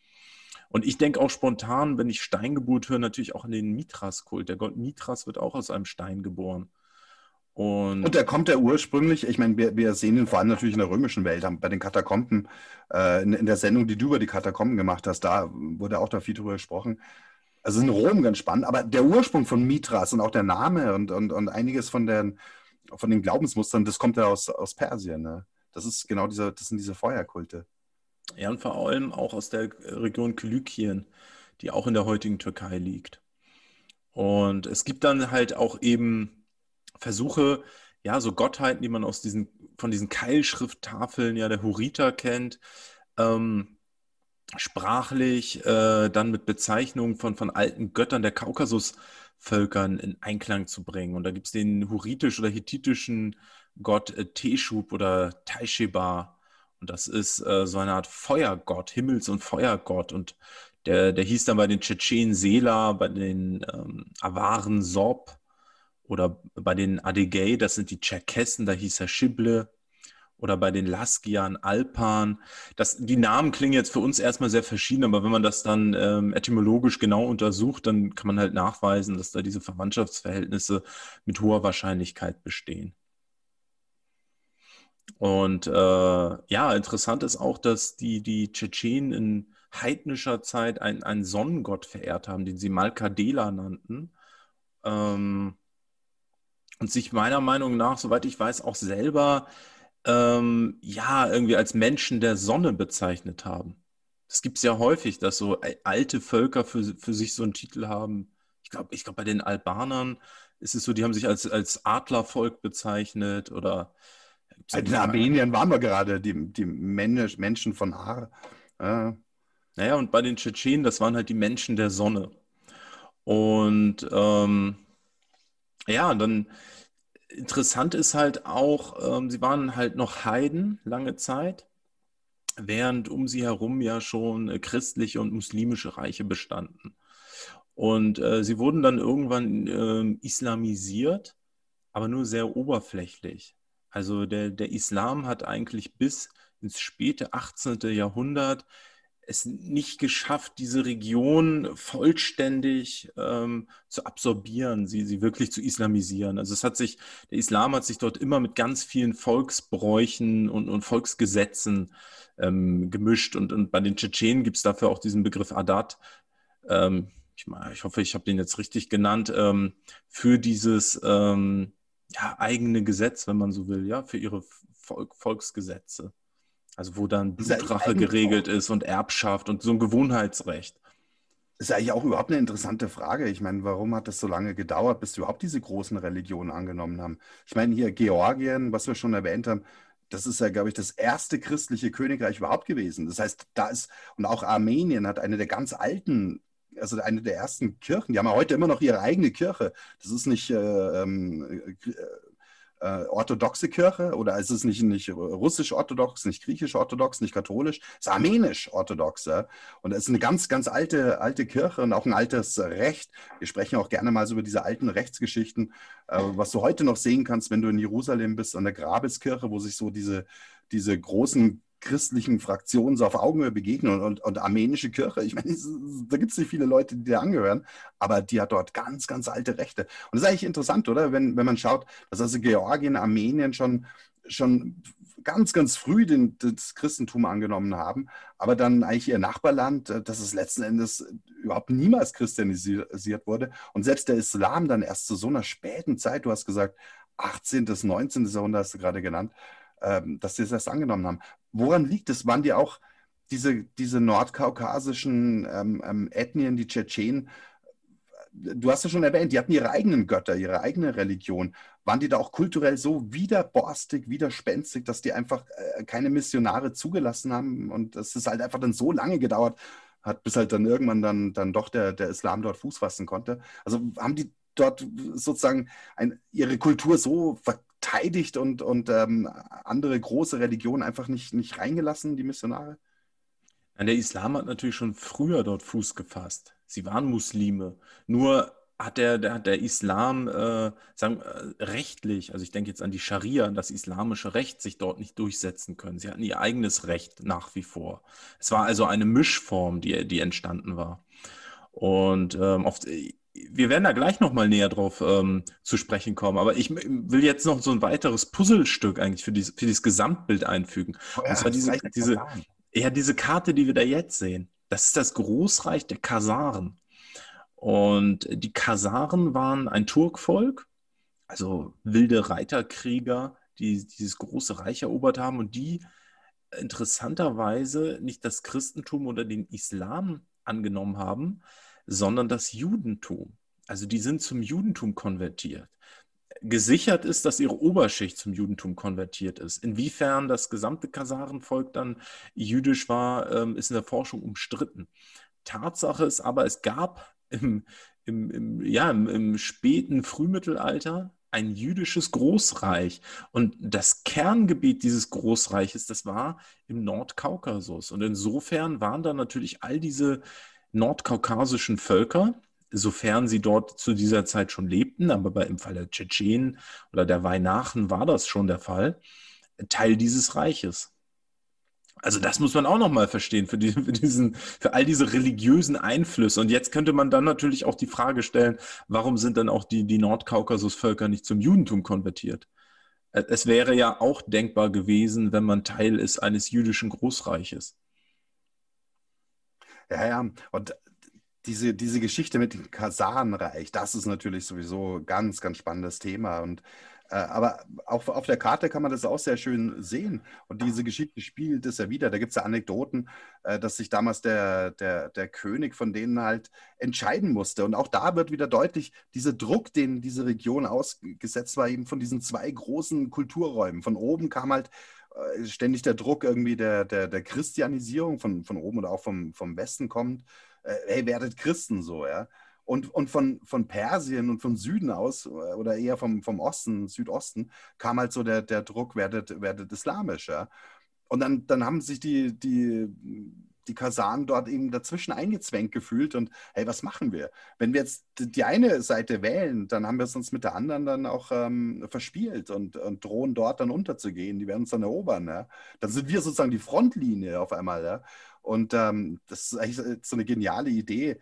S1: Und ich denke auch spontan, wenn ich Steingeburt höre, natürlich auch an den Mithras-Kult.
S2: Der Gott Mithras wird auch aus einem Stein geboren. Und, und da kommt ja ursprünglich, ich meine, wir, wir, sehen ihn vor allem natürlich in der römischen Welt, bei den Katakomben, äh, in, in, der Sendung, die du über die Katakomben gemacht hast, da wurde auch da viel drüber gesprochen. Also in Rom ganz spannend, aber der Ursprung von Mithras und auch der Name und, und, und einiges von den, von den Glaubensmustern, das kommt ja aus, aus Persien. Ne? Das ist genau dieser, das sind diese Feuerkulte. Ja, und vor allem auch aus
S1: der Region Kilykien, die auch in der heutigen Türkei liegt. Und es gibt dann halt auch eben Versuche, ja, so Gottheiten, die man aus diesen, von diesen Keilschrifttafeln ja der Hurriter kennt, ähm, sprachlich, äh, dann mit Bezeichnungen von, von alten Göttern der Kaukasus Völkern in Einklang zu bringen. Und da gibt es den huritisch oder hethitischen Gott äh, Teshub oder Taisheba. Und das ist äh, so eine Art Feuergott, Himmels- und Feuergott. Und der, der hieß dann bei den Tschetschenen Sela, bei den ähm, Awaren Sob oder bei den Adegei, das sind die Tscherkessen, da hieß er Schible oder bei den Laskian, Alpan. Das, die Namen klingen jetzt für uns erstmal sehr verschieden, aber wenn man das dann ähm, etymologisch genau untersucht, dann kann man halt nachweisen, dass da diese Verwandtschaftsverhältnisse mit hoher Wahrscheinlichkeit bestehen. Und äh, ja, interessant ist auch, dass die, die Tschetschenen in heidnischer Zeit einen, einen Sonnengott verehrt haben, den sie Malkadela nannten. Ähm, und sich meiner Meinung nach, soweit ich weiß, auch selber ähm, ja, irgendwie als Menschen der Sonne bezeichnet haben. Das gibt es ja häufig, dass so äh, alte Völker für, für sich so einen Titel haben. Ich glaube, ich glaub, bei den Albanern ist es so, die haben sich als, als Adlervolk bezeichnet oder. Äh, In Armeniern waren wir gerade, die, die Menschen von Haar. Äh. Naja, und bei den Tschetschenen, das waren halt die Menschen der Sonne. Und ähm, ja, dann interessant ist halt auch, ähm, sie waren halt noch Heiden lange Zeit, während um sie herum ja schon äh, christliche und muslimische Reiche bestanden. Und äh, sie wurden dann irgendwann äh, islamisiert, aber nur sehr oberflächlich. Also der, der Islam hat eigentlich bis ins späte 18. Jahrhundert es nicht geschafft, diese Region vollständig ähm, zu absorbieren, sie, sie wirklich zu islamisieren. Also es hat sich, der Islam hat sich dort immer mit ganz vielen Volksbräuchen und, und Volksgesetzen ähm, gemischt. Und, und bei den Tschetschenen gibt es dafür auch diesen Begriff Adat. Ähm, ich, meine, ich hoffe, ich habe den jetzt richtig genannt, ähm, für dieses ähm, ja, eigene Gesetz, wenn man so will, ja, für ihre Volk, Volksgesetze. Also wo dann Blutrache geregelt ist und Erbschaft
S2: und so ein Gewohnheitsrecht. Ist eigentlich auch überhaupt eine interessante Frage. Ich meine, warum hat das so lange gedauert, bis überhaupt diese großen Religionen angenommen haben? Ich meine, hier Georgien, was wir schon erwähnt haben, das ist ja, glaube ich, das erste christliche Königreich überhaupt gewesen. Das heißt, da ist, und auch Armenien hat eine der ganz alten also eine der ersten Kirchen. Die haben ja heute immer noch ihre eigene Kirche. Das ist nicht äh, ähm, äh, äh, orthodoxe Kirche oder es ist nicht, nicht russisch-orthodox, nicht griechisch-orthodox, nicht katholisch, es ist armenisch-orthodox. Und es ist eine ganz, ganz alte, alte Kirche und auch ein altes Recht. Wir sprechen auch gerne mal so über diese alten Rechtsgeschichten, äh, was du heute noch sehen kannst, wenn du in Jerusalem bist, an der Grabeskirche, wo sich so diese, diese großen christlichen Fraktionen so auf Augenhöhe begegnen und, und armenische Kirche. Ich meine, da gibt es nicht viele Leute, die da angehören, aber die hat dort ganz, ganz alte Rechte. Und das ist eigentlich interessant, oder? Wenn, wenn man schaut, dass also Georgien, Armenien schon, schon ganz, ganz früh den, das Christentum angenommen haben, aber dann eigentlich ihr Nachbarland, äh, dass es letzten Endes überhaupt niemals christianisiert wurde. Und selbst der Islam dann erst zu so einer späten Zeit, du hast gesagt, 18. bis 19. Jahrhundert hast du gerade genannt, ähm, dass sie es erst angenommen haben. Woran liegt es? Waren die auch diese, diese nordkaukasischen ähm, ähm, Ethnien, die Tschetschenen, äh, du hast ja schon erwähnt, die hatten ihre eigenen Götter, ihre eigene Religion. Waren die da auch kulturell so widerborstig, widerspenstig, dass die einfach äh, keine Missionare zugelassen haben? Und es ist halt einfach dann so lange gedauert hat, bis halt dann irgendwann dann, dann doch der, der Islam dort Fuß fassen konnte. Also haben die dort sozusagen ein, ihre Kultur so ver verteidigt und, und ähm, andere große Religionen einfach nicht, nicht reingelassen, die Missionare? Der Islam hat
S1: natürlich schon früher dort Fuß gefasst. Sie waren Muslime. Nur hat der, der, der Islam äh, sagen, äh, rechtlich, also ich denke jetzt an die Scharia, das islamische Recht sich dort nicht durchsetzen können. Sie hatten ihr eigenes Recht nach wie vor. Es war also eine Mischform, die, die entstanden war. Und ähm, oft, äh, wir werden da gleich nochmal näher drauf ähm, zu sprechen kommen, aber ich will jetzt noch so ein weiteres Puzzlestück eigentlich für dieses, für dieses Gesamtbild einfügen. Oh ja, Und zwar diese, diese, ja, diese Karte, die wir da jetzt sehen. Das ist das Großreich der Kasaren. Und die Kasaren waren ein Turkvolk, also wilde Reiterkrieger, die dieses große Reich erobert haben und die interessanterweise nicht das Christentum oder den Islam angenommen haben, sondern das Judentum. Also die sind zum Judentum konvertiert. Gesichert ist, dass ihre Oberschicht zum Judentum konvertiert ist. Inwiefern das gesamte Kasarenvolk dann jüdisch war, ähm, ist in der Forschung umstritten. Tatsache ist aber, es gab im, im, im, ja, im, im späten Frühmittelalter ein jüdisches Großreich. Und das Kerngebiet dieses Großreiches, das war im Nordkaukasus. Und insofern waren da natürlich all diese nordkaukasischen Völker, sofern sie dort zu dieser Zeit schon lebten, aber im Fall der Tschetschenen oder der Weinachen war das schon der Fall, Teil dieses Reiches. Also das muss man auch nochmal verstehen für, die, für, diesen, für all diese religiösen Einflüsse. Und jetzt könnte man dann natürlich auch die Frage stellen, warum sind dann auch die, die Nordkaukasusvölker nicht zum Judentum konvertiert? Es wäre ja auch denkbar gewesen, wenn man Teil ist eines jüdischen Großreiches.
S2: Ja, ja. Und diese, diese Geschichte mit dem Kasanreich, das ist natürlich sowieso ganz, ganz spannendes Thema. Und äh, aber auch auf der Karte kann man das auch sehr schön sehen. Und diese Geschichte spielt es ja wieder. Da gibt es ja Anekdoten, äh, dass sich damals der, der, der König von denen halt entscheiden musste. Und auch da wird wieder deutlich, dieser Druck, den diese Region ausgesetzt war, eben von diesen zwei großen Kulturräumen. Von oben kam halt äh, ständig der Druck irgendwie der, der, der Christianisierung von, von oben oder auch vom, vom Westen kommt. Äh, hey, werdet Christen so, ja. Und, und von, von Persien und vom Süden aus äh, oder eher vom, vom Osten, Südosten, kam halt so der, der Druck, werdet, werdet islamisch, ja. Und dann, dann haben sich die, die die Kasanen dort eben dazwischen eingezwängt gefühlt und hey, was machen wir? Wenn wir jetzt die eine Seite wählen, dann haben wir es uns mit der anderen dann auch ähm, verspielt und, und drohen dort dann unterzugehen. Die werden uns dann erobern. Ja? Dann sind wir sozusagen die Frontlinie auf einmal. Ja? Und ähm, das ist eigentlich so eine geniale Idee,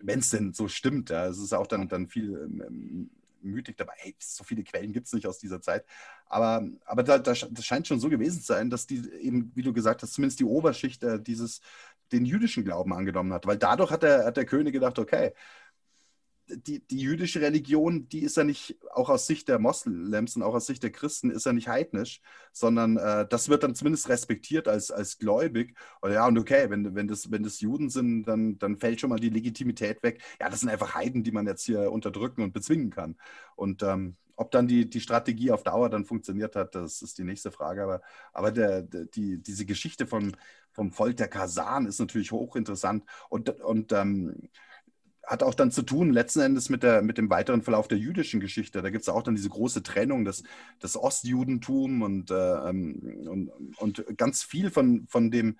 S2: wenn es denn so stimmt. Ja? Es ist auch dann, dann viel ähm, entmütigt, aber ey, so viele Quellen gibt es nicht aus dieser Zeit. Aber, aber da, da, das scheint schon so gewesen zu sein, dass die eben, wie du gesagt hast, zumindest die Oberschicht äh, dieses, den jüdischen Glauben angenommen hat. Weil dadurch hat der, hat der König gedacht, okay, die, die jüdische Religion, die ist ja nicht, auch aus Sicht der Moslems und auch aus Sicht der Christen, ist ja nicht heidnisch, sondern äh, das wird dann zumindest respektiert als, als gläubig. Und ja, und okay, wenn, wenn, das, wenn das Juden sind, dann, dann fällt schon mal die Legitimität weg. Ja, das sind einfach Heiden, die man jetzt hier unterdrücken und bezwingen kann. Und ähm, ob dann die, die Strategie auf Dauer dann funktioniert hat, das ist die nächste Frage. Aber, aber der, der die, diese Geschichte von, vom Volk der Kasan ist natürlich hochinteressant. Und, und ähm, hat auch dann zu tun, letzten Endes mit, der, mit dem weiteren Verlauf der jüdischen Geschichte. Da gibt es auch dann diese große Trennung, das, das Ostjudentum und, äh, ähm, und, und ganz viel von, von dem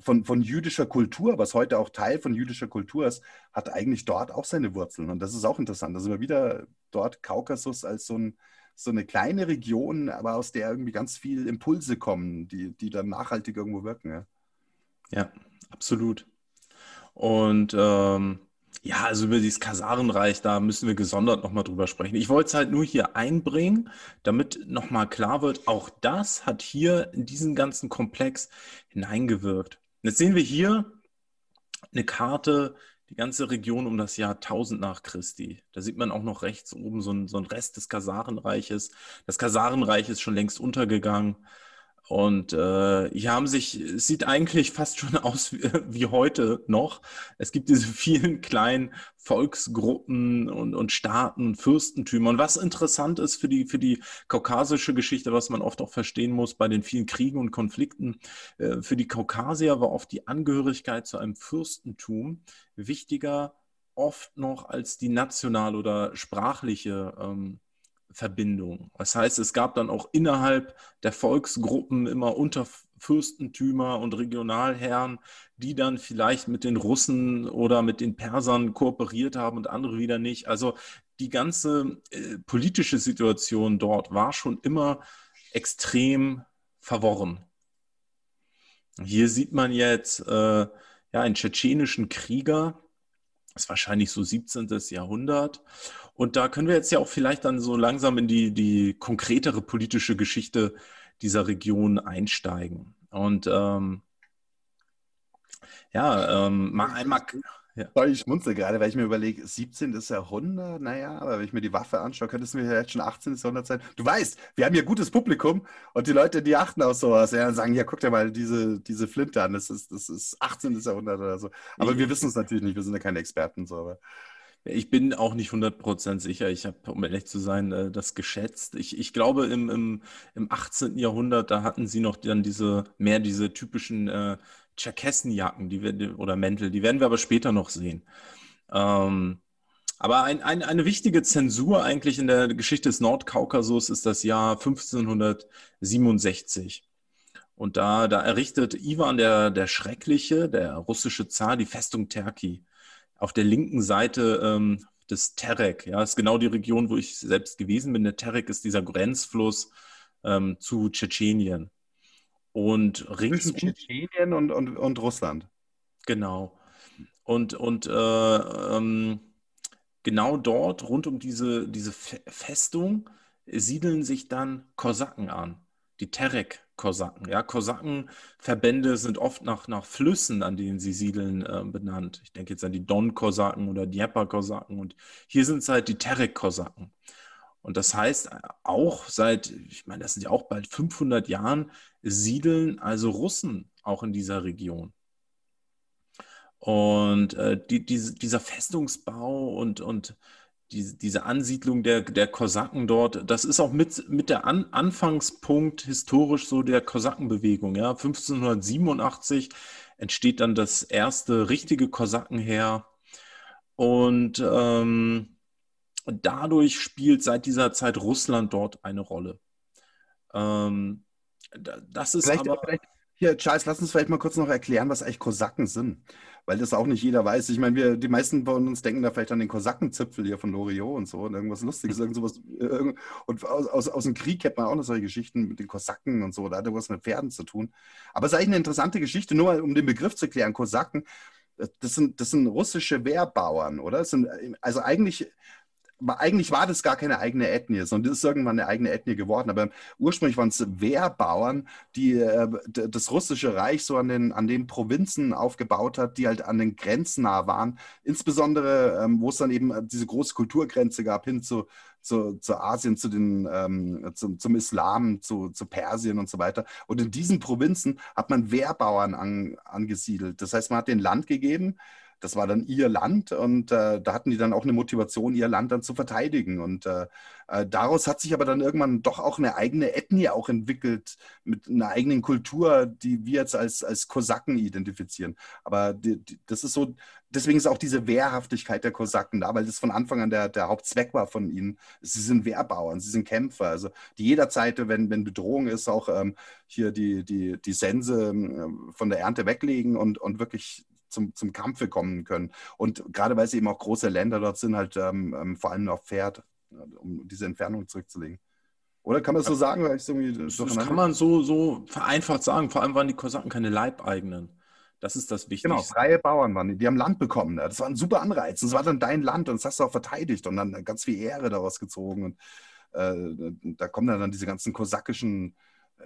S2: von, von jüdischer Kultur, was heute auch Teil von jüdischer Kultur ist, hat eigentlich dort auch seine Wurzeln. Und das ist auch interessant. Da sind wir wieder dort Kaukasus als so, ein, so eine kleine Region, aber aus der irgendwie ganz viele Impulse kommen, die, die dann nachhaltig irgendwo wirken. Ja,
S1: ja absolut. Und ähm, ja, also über dieses Kasarenreich, da müssen wir gesondert nochmal drüber sprechen. Ich wollte es halt nur hier einbringen, damit nochmal klar wird, auch das hat hier in diesen ganzen Komplex hineingewirkt. Jetzt sehen wir hier eine Karte, die ganze Region um das Jahr 1000 nach Christi. Da sieht man auch noch rechts oben so einen so Rest des Kasarenreiches. Das Kasarenreich ist schon längst untergegangen. Und äh, haben sich, es sieht eigentlich fast schon aus wie, wie, heute noch. Es gibt diese vielen kleinen Volksgruppen und, und Staaten und Fürstentümer. Und was interessant ist für die, für die kaukasische Geschichte, was man oft auch verstehen muss bei den vielen Kriegen und Konflikten, äh, für die Kaukasier war oft die Angehörigkeit zu einem Fürstentum wichtiger oft noch als die nationale oder sprachliche ähm, Verbindung. Das heißt, es gab dann auch innerhalb der Volksgruppen immer Unterfürstentümer und Regionalherren, die dann vielleicht mit den Russen oder mit den Persern kooperiert haben und andere wieder nicht. Also die ganze äh, politische Situation dort war schon immer extrem verworren. Hier sieht man jetzt äh, ja, einen tschetschenischen Krieger, das ist wahrscheinlich so 17. Jahrhundert. Und da können wir jetzt ja auch vielleicht dann so langsam in die, die konkretere politische Geschichte dieser Region einsteigen. Und ähm, ja,
S2: ähm, mal einmal. Ja. ich schmunzel gerade, weil ich mir überlege, 17. Jahrhundert, naja, aber wenn ich mir die Waffe anschaue, könnte es mir vielleicht schon 18. Jahrhundert sein. Du weißt, wir haben hier gutes Publikum und die Leute, die achten auf sowas, ja, und sagen, ja, guck dir mal diese, diese Flinte an, das ist, das ist 18. Jahrhundert oder so. Aber nee. wir wissen es natürlich nicht, wir sind ja keine Experten, so, aber. Ich bin auch nicht 100%
S1: sicher. Ich habe, um ehrlich zu sein, äh, das geschätzt. Ich, ich glaube, im, im, im 18. Jahrhundert, da hatten sie noch dann diese, mehr diese typischen äh, Tscherkessenjacken die wir, oder Mäntel. Die werden wir aber später noch sehen. Ähm, aber ein, ein, eine wichtige Zensur eigentlich in der Geschichte des Nordkaukasus ist das Jahr 1567. Und da, da errichtet Ivan der, der Schreckliche, der russische Zar, die Festung Terki auf der linken Seite ähm, des Terek. Ja, ist genau die Region, wo ich selbst gewesen bin. Der Terek ist dieser Grenzfluss ähm, zu Tschetschenien. Und rings um Tschetschenien und, und, und Russland. Genau. Und, und äh, ähm, genau dort, rund um diese, diese Festung, siedeln sich dann Kosaken an, die Terek. Kosaken. Ja, Kosakenverbände sind oft nach, nach Flüssen, an denen sie siedeln, äh, benannt. Ich denke jetzt an die Don-Kosaken oder Dnieper-Kosaken und hier sind es halt die Terek-Kosaken. Und das heißt äh, auch seit, ich meine, das sind ja auch bald 500 Jahren, siedeln also Russen auch in dieser Region. Und äh, die, diese, dieser Festungsbau und, und diese, diese Ansiedlung der, der Kosaken dort, das ist auch mit, mit der An Anfangspunkt historisch so der Kosakenbewegung. Ja? 1587 entsteht dann das erste richtige Kosakenheer und ähm, dadurch spielt seit dieser Zeit Russland dort eine Rolle. Ähm,
S2: das ist vielleicht, aber, vielleicht, hier, Charles, lass uns vielleicht mal kurz noch erklären, was eigentlich Kosaken sind. Weil das auch nicht jeder weiß. Ich meine, wir, die meisten von uns denken da vielleicht an den Kosakenzipfel hier von Loriot und so und ne? irgendwas Lustiges, irgendwas. Äh, und aus, aus, aus dem Krieg kennt man auch noch solche Geschichten mit den Kosaken und so. Da hat irgendwas mit Pferden zu tun. Aber es ist eigentlich eine interessante Geschichte, nur um den Begriff zu klären. Kosaken, äh, das sind, das sind russische Wehrbauern, oder? Sind, äh, also eigentlich eigentlich war das gar keine eigene Ethnie, sondern das ist irgendwann eine eigene Ethnie geworden. Aber ursprünglich waren es Wehrbauern, die äh, das russische Reich so an den, an den Provinzen aufgebaut hat, die halt an den Grenzen nah waren. Insbesondere, ähm, wo es dann eben äh, diese große Kulturgrenze gab, hin zu, zu, zu Asien, zu den, ähm, zum, zum Islam, zu, zu Persien und so weiter. Und in diesen Provinzen hat man Wehrbauern an, angesiedelt. Das heißt, man hat den Land gegeben, das war dann ihr Land und äh, da hatten die dann auch eine Motivation, ihr Land dann zu verteidigen. Und äh, äh, daraus hat sich aber dann irgendwann doch auch eine eigene Ethnie auch entwickelt, mit einer eigenen Kultur, die wir jetzt als, als Kosaken identifizieren. Aber die, die, das ist so, deswegen ist auch diese Wehrhaftigkeit der Kosaken da, weil das von Anfang an der, der Hauptzweck war von ihnen. Sie sind Wehrbauern, sie sind Kämpfer, also die jederzeit, wenn, wenn Bedrohung ist, auch ähm, hier die, die, die Sense ähm, von der Ernte weglegen und, und wirklich zum, zum Kampfe kommen können. Und gerade weil sie eben auch große Länder dort sind, halt ähm, ähm vor allem auf Pferd, um diese Entfernung zurückzulegen. Oder kann man das so sagen? Weil ich irgendwie das kann man so, so vereinfacht sagen. Vor allem waren die Kosaken keine Leibeigenen. Das ist das Wichtigste. Genau, freie Bauern waren die. Die haben Land bekommen. Das war ein super Anreiz. Das war dann dein Land und das hast du auch verteidigt und dann ganz viel Ehre daraus gezogen. Und äh, da kommen dann, diese ganzen kosakischen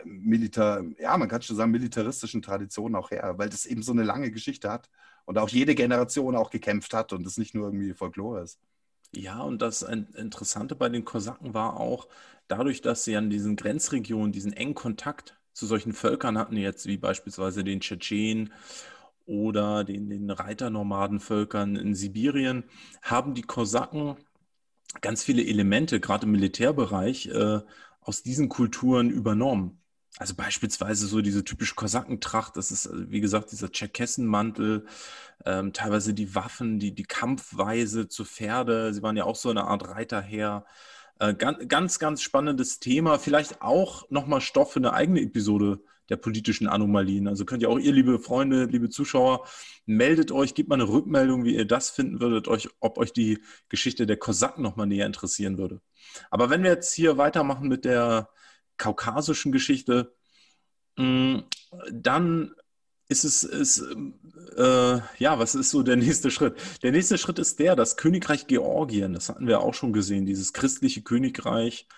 S2: militar, ja, man kann schon sagen, militaristischen Traditionen auch her, weil das eben so eine lange Geschichte hat und auch jede Generation auch gekämpft hat und das nicht nur irgendwie Folklore ist. Ja, und das
S1: Interessante bei den Kosaken war auch, dadurch, dass sie an diesen Grenzregionen diesen engen Kontakt zu solchen Völkern hatten, jetzt wie beispielsweise den Tschetschenen oder den, den Reiternomadenvölkern in Sibirien, haben die Kosaken ganz viele Elemente, gerade im Militärbereich, äh, aus diesen Kulturen übernommen. Also beispielsweise so diese typische Kosakentracht, das ist, also wie gesagt, dieser Tscherkessenmantel, ähm, teilweise die Waffen, die, die Kampfweise zu Pferde, sie waren ja auch so eine Art Reiterherr. Äh, ganz, ganz, ganz spannendes Thema. Vielleicht auch nochmal Stoff für eine eigene Episode der politischen Anomalien. Also könnt ihr auch ihr, liebe Freunde, liebe Zuschauer, meldet euch, gebt mal eine Rückmeldung, wie ihr das finden würdet, euch, ob euch die Geschichte der Kosaken nochmal näher interessieren würde. Aber wenn wir jetzt hier weitermachen mit der kaukasischen Geschichte, mm, dann ist es, ist, äh, ja, was ist so der nächste Schritt? Der nächste Schritt ist der, das Königreich Georgien, das hatten wir auch schon gesehen, dieses christliche Königreich,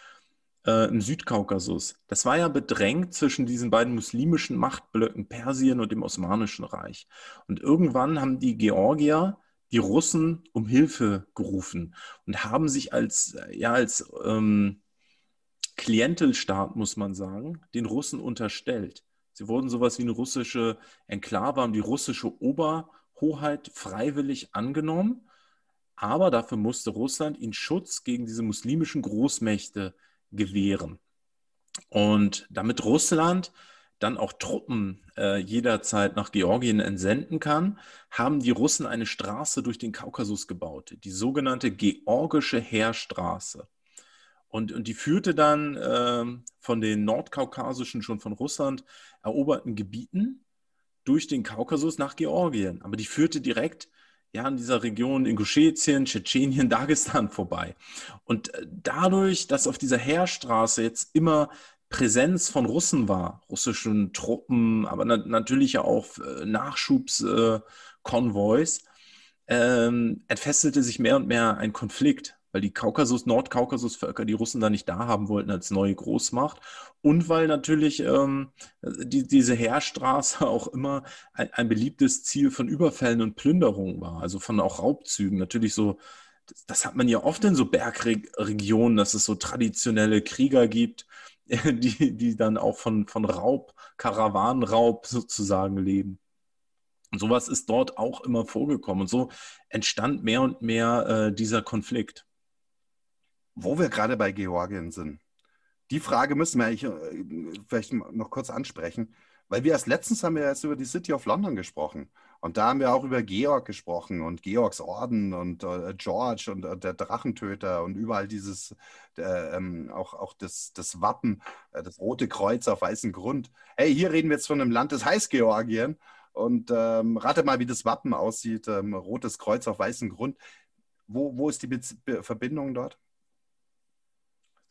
S1: äh, im Südkaukasus. Das war ja bedrängt zwischen diesen beiden muslimischen Machtblöcken Persien und dem Osmanischen Reich. Und irgendwann haben die Georgier die Russen um Hilfe gerufen und haben sich als, ja, als ähm, Klientelstaat, muss man sagen, den Russen unterstellt. Sie wurden sowas wie eine russische Enklave, haben die russische Oberhoheit freiwillig angenommen. Aber dafür musste Russland ihnen Schutz gegen diese muslimischen Großmächte äh, gewähren. Und damit Russland dann auch Truppen äh, jederzeit nach Georgien entsenden kann, haben die Russen eine Straße durch den Kaukasus gebaut, die sogenannte georgische Heerstraße. Und, und die führte dann äh, von den nordkaukasischen, schon von Russland eroberten Gebieten durch den Kaukasus nach Georgien. Aber die führte direkt ja, an dieser Region Ingushetien, Tschetschenien, Dagestan vorbei. Und äh, dadurch, dass auf dieser Heerstraße jetzt immer Präsenz von Russen war, russischen Truppen, aber na natürlich auch äh, Nachschubskonvois, äh, ähm, entfesselte sich mehr und mehr ein Konflikt weil die Kaukasus, Nordkaukasusvölker die Russen da nicht da haben wollten als neue Großmacht und weil natürlich ähm, die, diese Heerstraße auch immer ein, ein, beliebtes Ziel von Überfällen und Plünderungen war, also von auch Raubzügen. Natürlich so, das, das hat man ja oft in so Bergregionen, dass es so traditionelle Krieger gibt, die, die dann auch von, von Raub, Karawanenraub sozusagen leben. Und sowas ist dort auch
S2: immer vorgekommen. Und so entstand mehr und mehr äh, dieser Konflikt. Wo wir gerade bei Georgien sind. Die Frage müssen wir eigentlich, äh, vielleicht noch kurz ansprechen, weil wir erst letztens haben wir erst über die City of London gesprochen. Und da haben wir auch über Georg gesprochen und Georgs Orden und äh, George und äh, der Drachentöter und überall dieses, ähm, auch, auch das, das Wappen, das rote Kreuz auf weißem Grund. Hey, hier reden wir jetzt von einem Land, das heißt Georgien. Und ähm, rate mal, wie das Wappen aussieht, ähm, rotes Kreuz auf weißem Grund. Wo, wo ist die Be Be Verbindung dort?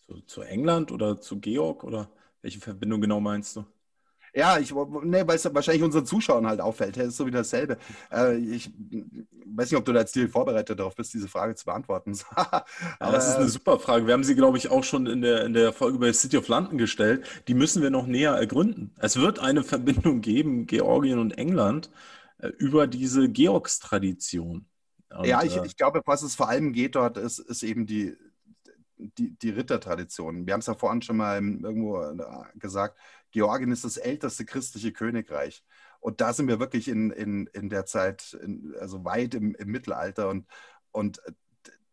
S2: zu, zu England oder zu Georg oder welche Verbindung genau meinst du? Ja, ich, ne, weil es wahrscheinlich unseren Zuschauern halt auffällt. Das ist so wie dasselbe. Äh, ich weiß nicht, ob du da jetzt dir vorbereitet darauf bist, diese Frage zu beantworten. Aber ja, das ist eine äh,
S1: super Frage. Wir haben sie, glaube ich, auch schon in der, in der Folge bei City of London gestellt. Die müssen wir noch näher ergründen. Es wird eine Verbindung geben, Georgien und England, äh, über diese Georgstradition.
S2: ja, ich, äh, ich glaube, was es vor allem geht dort, ist, ist eben die die, die Rittertradition. Wir haben es ja vorhin schon mal hm, irgendwo äh, gesagt, Georgien ist das älteste christliche Königreich. Und da sind wir wirklich in, in, in der Zeit, in, also weit im, im Mittelalter. Und, und äh,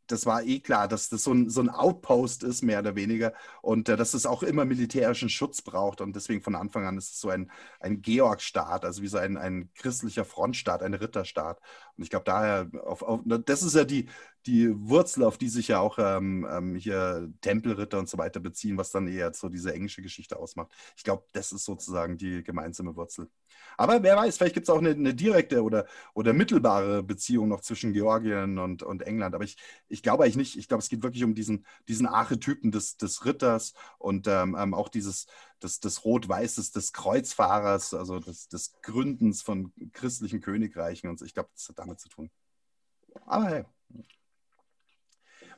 S2: das war eh klar, dass das so ein, so ein Outpost ist, mehr oder weniger, und äh, dass es auch immer militärischen Schutz braucht. Und deswegen von Anfang an ist es so ein, ein georg also wie so ein, ein christlicher Frontstaat, ein Ritterstaat. Und ich glaube, daher, auf, auf, das ist ja die, die Wurzel, auf die sich ja auch ähm, ähm, hier Tempelritter und so weiter beziehen, was dann eher so diese englische Geschichte ausmacht. Ich glaube, das ist sozusagen die gemeinsame Wurzel. Aber wer weiß, vielleicht gibt es auch eine, eine, direkte oder, oder mittelbare Beziehung noch zwischen Georgien und, und England. Aber ich, ich glaube eigentlich nicht. Ich glaube, es geht wirklich um diesen, diesen Archetypen des, des Ritters und ähm, ähm, auch dieses des, des Rot-Weißes, des Kreuzfahrers, also des, des Gründens von christlichen Königreichen. Und ich glaube, das hat damit zu tun. Aber hey.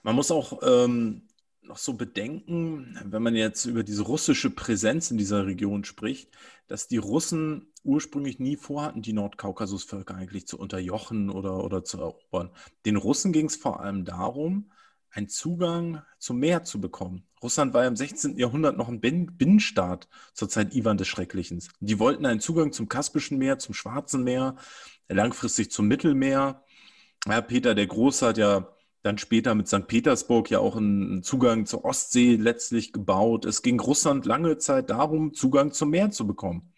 S2: Man muss auch
S1: ähm, noch so bedenken, wenn man jetzt über diese russische Präsenz in dieser Region spricht, dass die Russen ursprünglich nie vorhatten, die Nordkaukasusvölker eigentlich zu unterjochen oder, oder zu erobern. Den Russen ging es vor allem darum, einen Zugang zum Meer zu bekommen. Russland war im 16. Jahrhundert noch ein Binnenstaat zur Zeit Ivan des Schrecklichen. Die wollten einen Zugang zum Kaspischen Meer, zum Schwarzen Meer, langfristig zum Mittelmeer. Ja, Peter der Große hat ja dann später mit St. Petersburg ja auch einen Zugang zur Ostsee letztlich gebaut. Es ging Russland lange Zeit darum, Zugang zum Meer zu bekommen.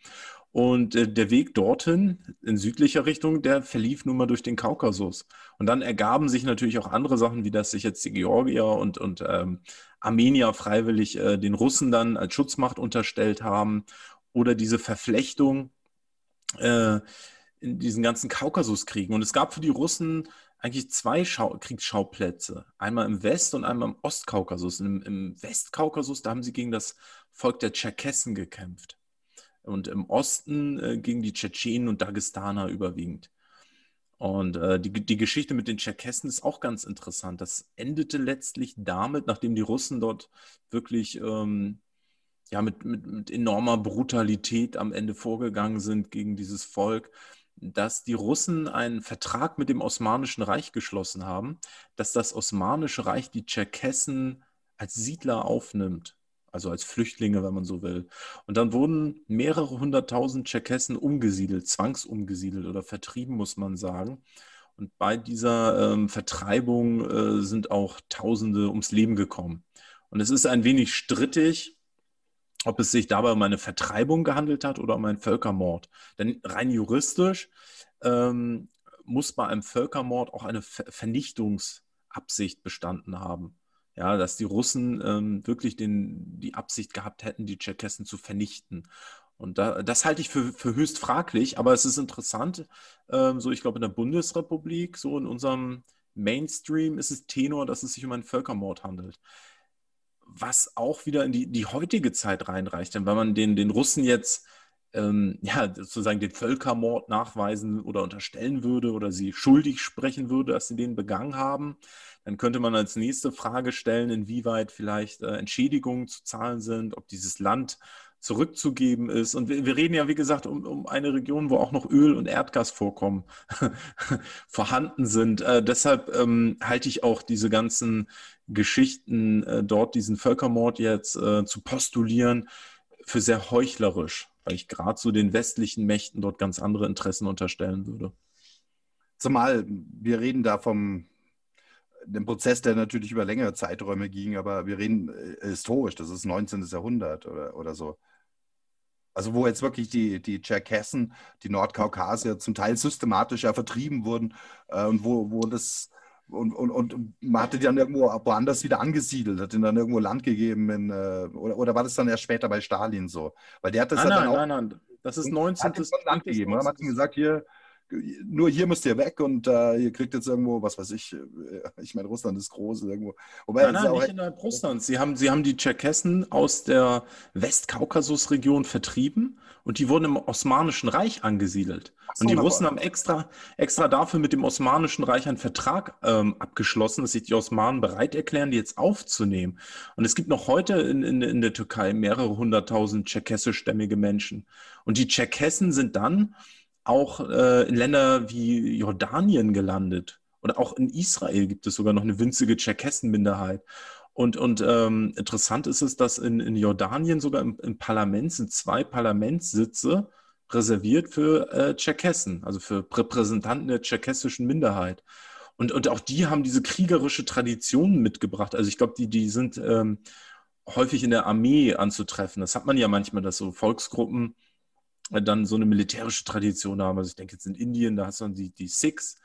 S1: Und äh, der Weg dorthin in südlicher Richtung, der verlief nun mal durch den Kaukasus. Und dann ergaben sich natürlich auch andere Sachen, wie dass sich jetzt die Georgier und, und ähm, Armenier freiwillig äh, den Russen dann als Schutzmacht unterstellt haben oder diese Verflechtung äh, in diesen ganzen Kaukasuskriegen. Und es gab für die Russen eigentlich zwei Schau Kriegsschauplätze. Einmal im West- und einmal im Ostkaukasus. Im, Im Westkaukasus, da haben sie gegen das Volk der Tscherkessen gekämpft. Und im Osten äh, gegen die Tschetschenen und Dagestaner überwiegend. Und äh, die, die Geschichte mit den Tscherkessen ist auch ganz interessant. Das endete letztlich damit, nachdem die Russen dort wirklich ähm, ja, mit, mit, mit enormer Brutalität am Ende vorgegangen sind gegen dieses Volk, dass die Russen einen Vertrag mit dem Osmanischen Reich geschlossen haben, dass das Osmanische Reich die Tscherkessen als Siedler aufnimmt, also als Flüchtlinge, wenn man so will. Und dann wurden mehrere hunderttausend Tscherkessen umgesiedelt, zwangsumgesiedelt oder vertrieben, muss man sagen. Und bei dieser ähm, Vertreibung äh, sind auch Tausende ums Leben gekommen. Und es ist ein wenig strittig, ob es sich dabei um eine Vertreibung gehandelt hat oder um einen Völkermord. Denn rein juristisch ähm, muss bei einem Völkermord auch eine Vernichtungsabsicht bestanden haben. Ja, dass die Russen ähm, wirklich den, die Absicht gehabt hätten, die Tscherkessen zu vernichten. Und da, das halte ich für, für, höchst fraglich, aber es ist interessant. Ähm, so, ich glaube, in der Bundesrepublik, so in unserem Mainstream, ist es Tenor, dass es sich um einen Völkermord handelt was auch wieder in die, die heutige Zeit reinreicht. Denn wenn man den, den Russen jetzt ähm, ja, sozusagen den Völkermord nachweisen oder unterstellen würde oder sie schuldig sprechen würde, dass sie den begangen haben, dann könnte man als nächste Frage stellen, inwieweit vielleicht äh, Entschädigungen zu zahlen sind, ob dieses Land zurückzugeben ist. Und wir, wir reden ja, wie gesagt, um, um, eine Region, wo auch noch Öl- und Erdgasvorkommen vorhanden sind. Äh, deshalb ähm, halte ich auch diese ganzen Geschichten, äh, dort diesen Völkermord jetzt äh, zu postulieren, für sehr heuchlerisch weil ich gerade zu so den westlichen Mächten dort ganz andere Interessen unterstellen würde.
S2: Zumal wir reden da vom dem Prozess, der natürlich über längere Zeiträume ging, aber wir reden äh, historisch, das ist 19. Jahrhundert oder, oder so. Also wo jetzt wirklich die, die Tscherkessen, die Nordkaukasier zum Teil systematisch ja vertrieben wurden äh, und wo, wo das und, und, und man hatte die dann irgendwo woanders wieder angesiedelt, hat ihnen dann irgendwo Land gegeben in, äh, oder, oder war das dann erst später bei Stalin so? Weil der hat das ah, ja nein, dann auch. Nein, nein, das ist 19. Hat ihm schon
S1: Land gegeben, oder? Man hat
S2: ihm gesagt, hier, nur hier müsst ihr weg und äh, ihr kriegt jetzt irgendwo, was weiß ich, äh, ich meine, Russland ist groß irgendwo. Wobei, nein, nein, nicht innerhalb Russlands. Sie haben, sie haben die Tscherkessen aus der Westkaukasusregion vertrieben
S1: und die wurden im Osmanischen Reich angesiedelt. So, und die Russen haben extra, extra dafür mit dem Osmanischen Reich einen Vertrag ähm, abgeschlossen, dass sich die Osmanen bereit erklären, die jetzt aufzunehmen. Und es gibt noch heute in, in, in der Türkei mehrere hunderttausend tscherkessischstämmige Menschen. Und die Tscherkessen sind dann auch äh, in Länder wie Jordanien gelandet. Oder auch in Israel gibt es sogar noch eine winzige Tscherkessenminderheit. Und, und ähm, interessant ist es, dass in, in Jordanien sogar im, im Parlament sind zwei Parlamentssitze reserviert für äh, Tscherkessen, also für Repräsentanten der tscherkessischen Minderheit. Und, und auch die haben diese kriegerische Tradition mitgebracht. Also ich glaube, die, die sind ähm, häufig in der Armee anzutreffen. Das hat man ja manchmal, dass so Volksgruppen dann so eine militärische Tradition haben. Also ich denke jetzt in Indien, da hast du dann die, die Sikhs,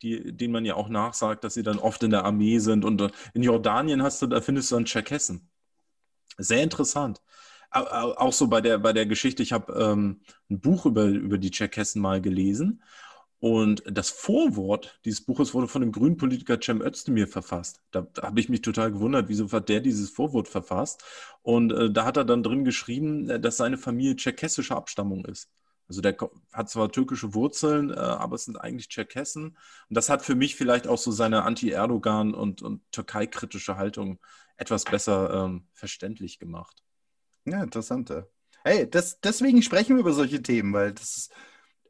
S1: die, denen man ja auch nachsagt, dass sie dann oft in der Armee sind. Und in Jordanien hast du, da findest du dann Tscherkessen. Sehr interessant. Auch so bei der, bei der Geschichte, ich habe ähm, ein Buch über, über die Tscherkessen mal gelesen und das Vorwort dieses Buches wurde von dem grünen Politiker Cem Özdemir verfasst. Da, da habe ich mich total gewundert, wieso hat der dieses Vorwort verfasst? Und äh, da hat er dann drin geschrieben, äh, dass seine Familie tscherkessischer Abstammung ist. Also der hat zwar türkische Wurzeln, äh, aber es sind eigentlich Tscherkessen. Und das hat für mich vielleicht auch so seine Anti-Erdogan- und, und Türkei-kritische Haltung
S2: etwas besser ähm, verständlich gemacht. Ja, interessante. Hey, das, deswegen sprechen wir über solche Themen, weil das ist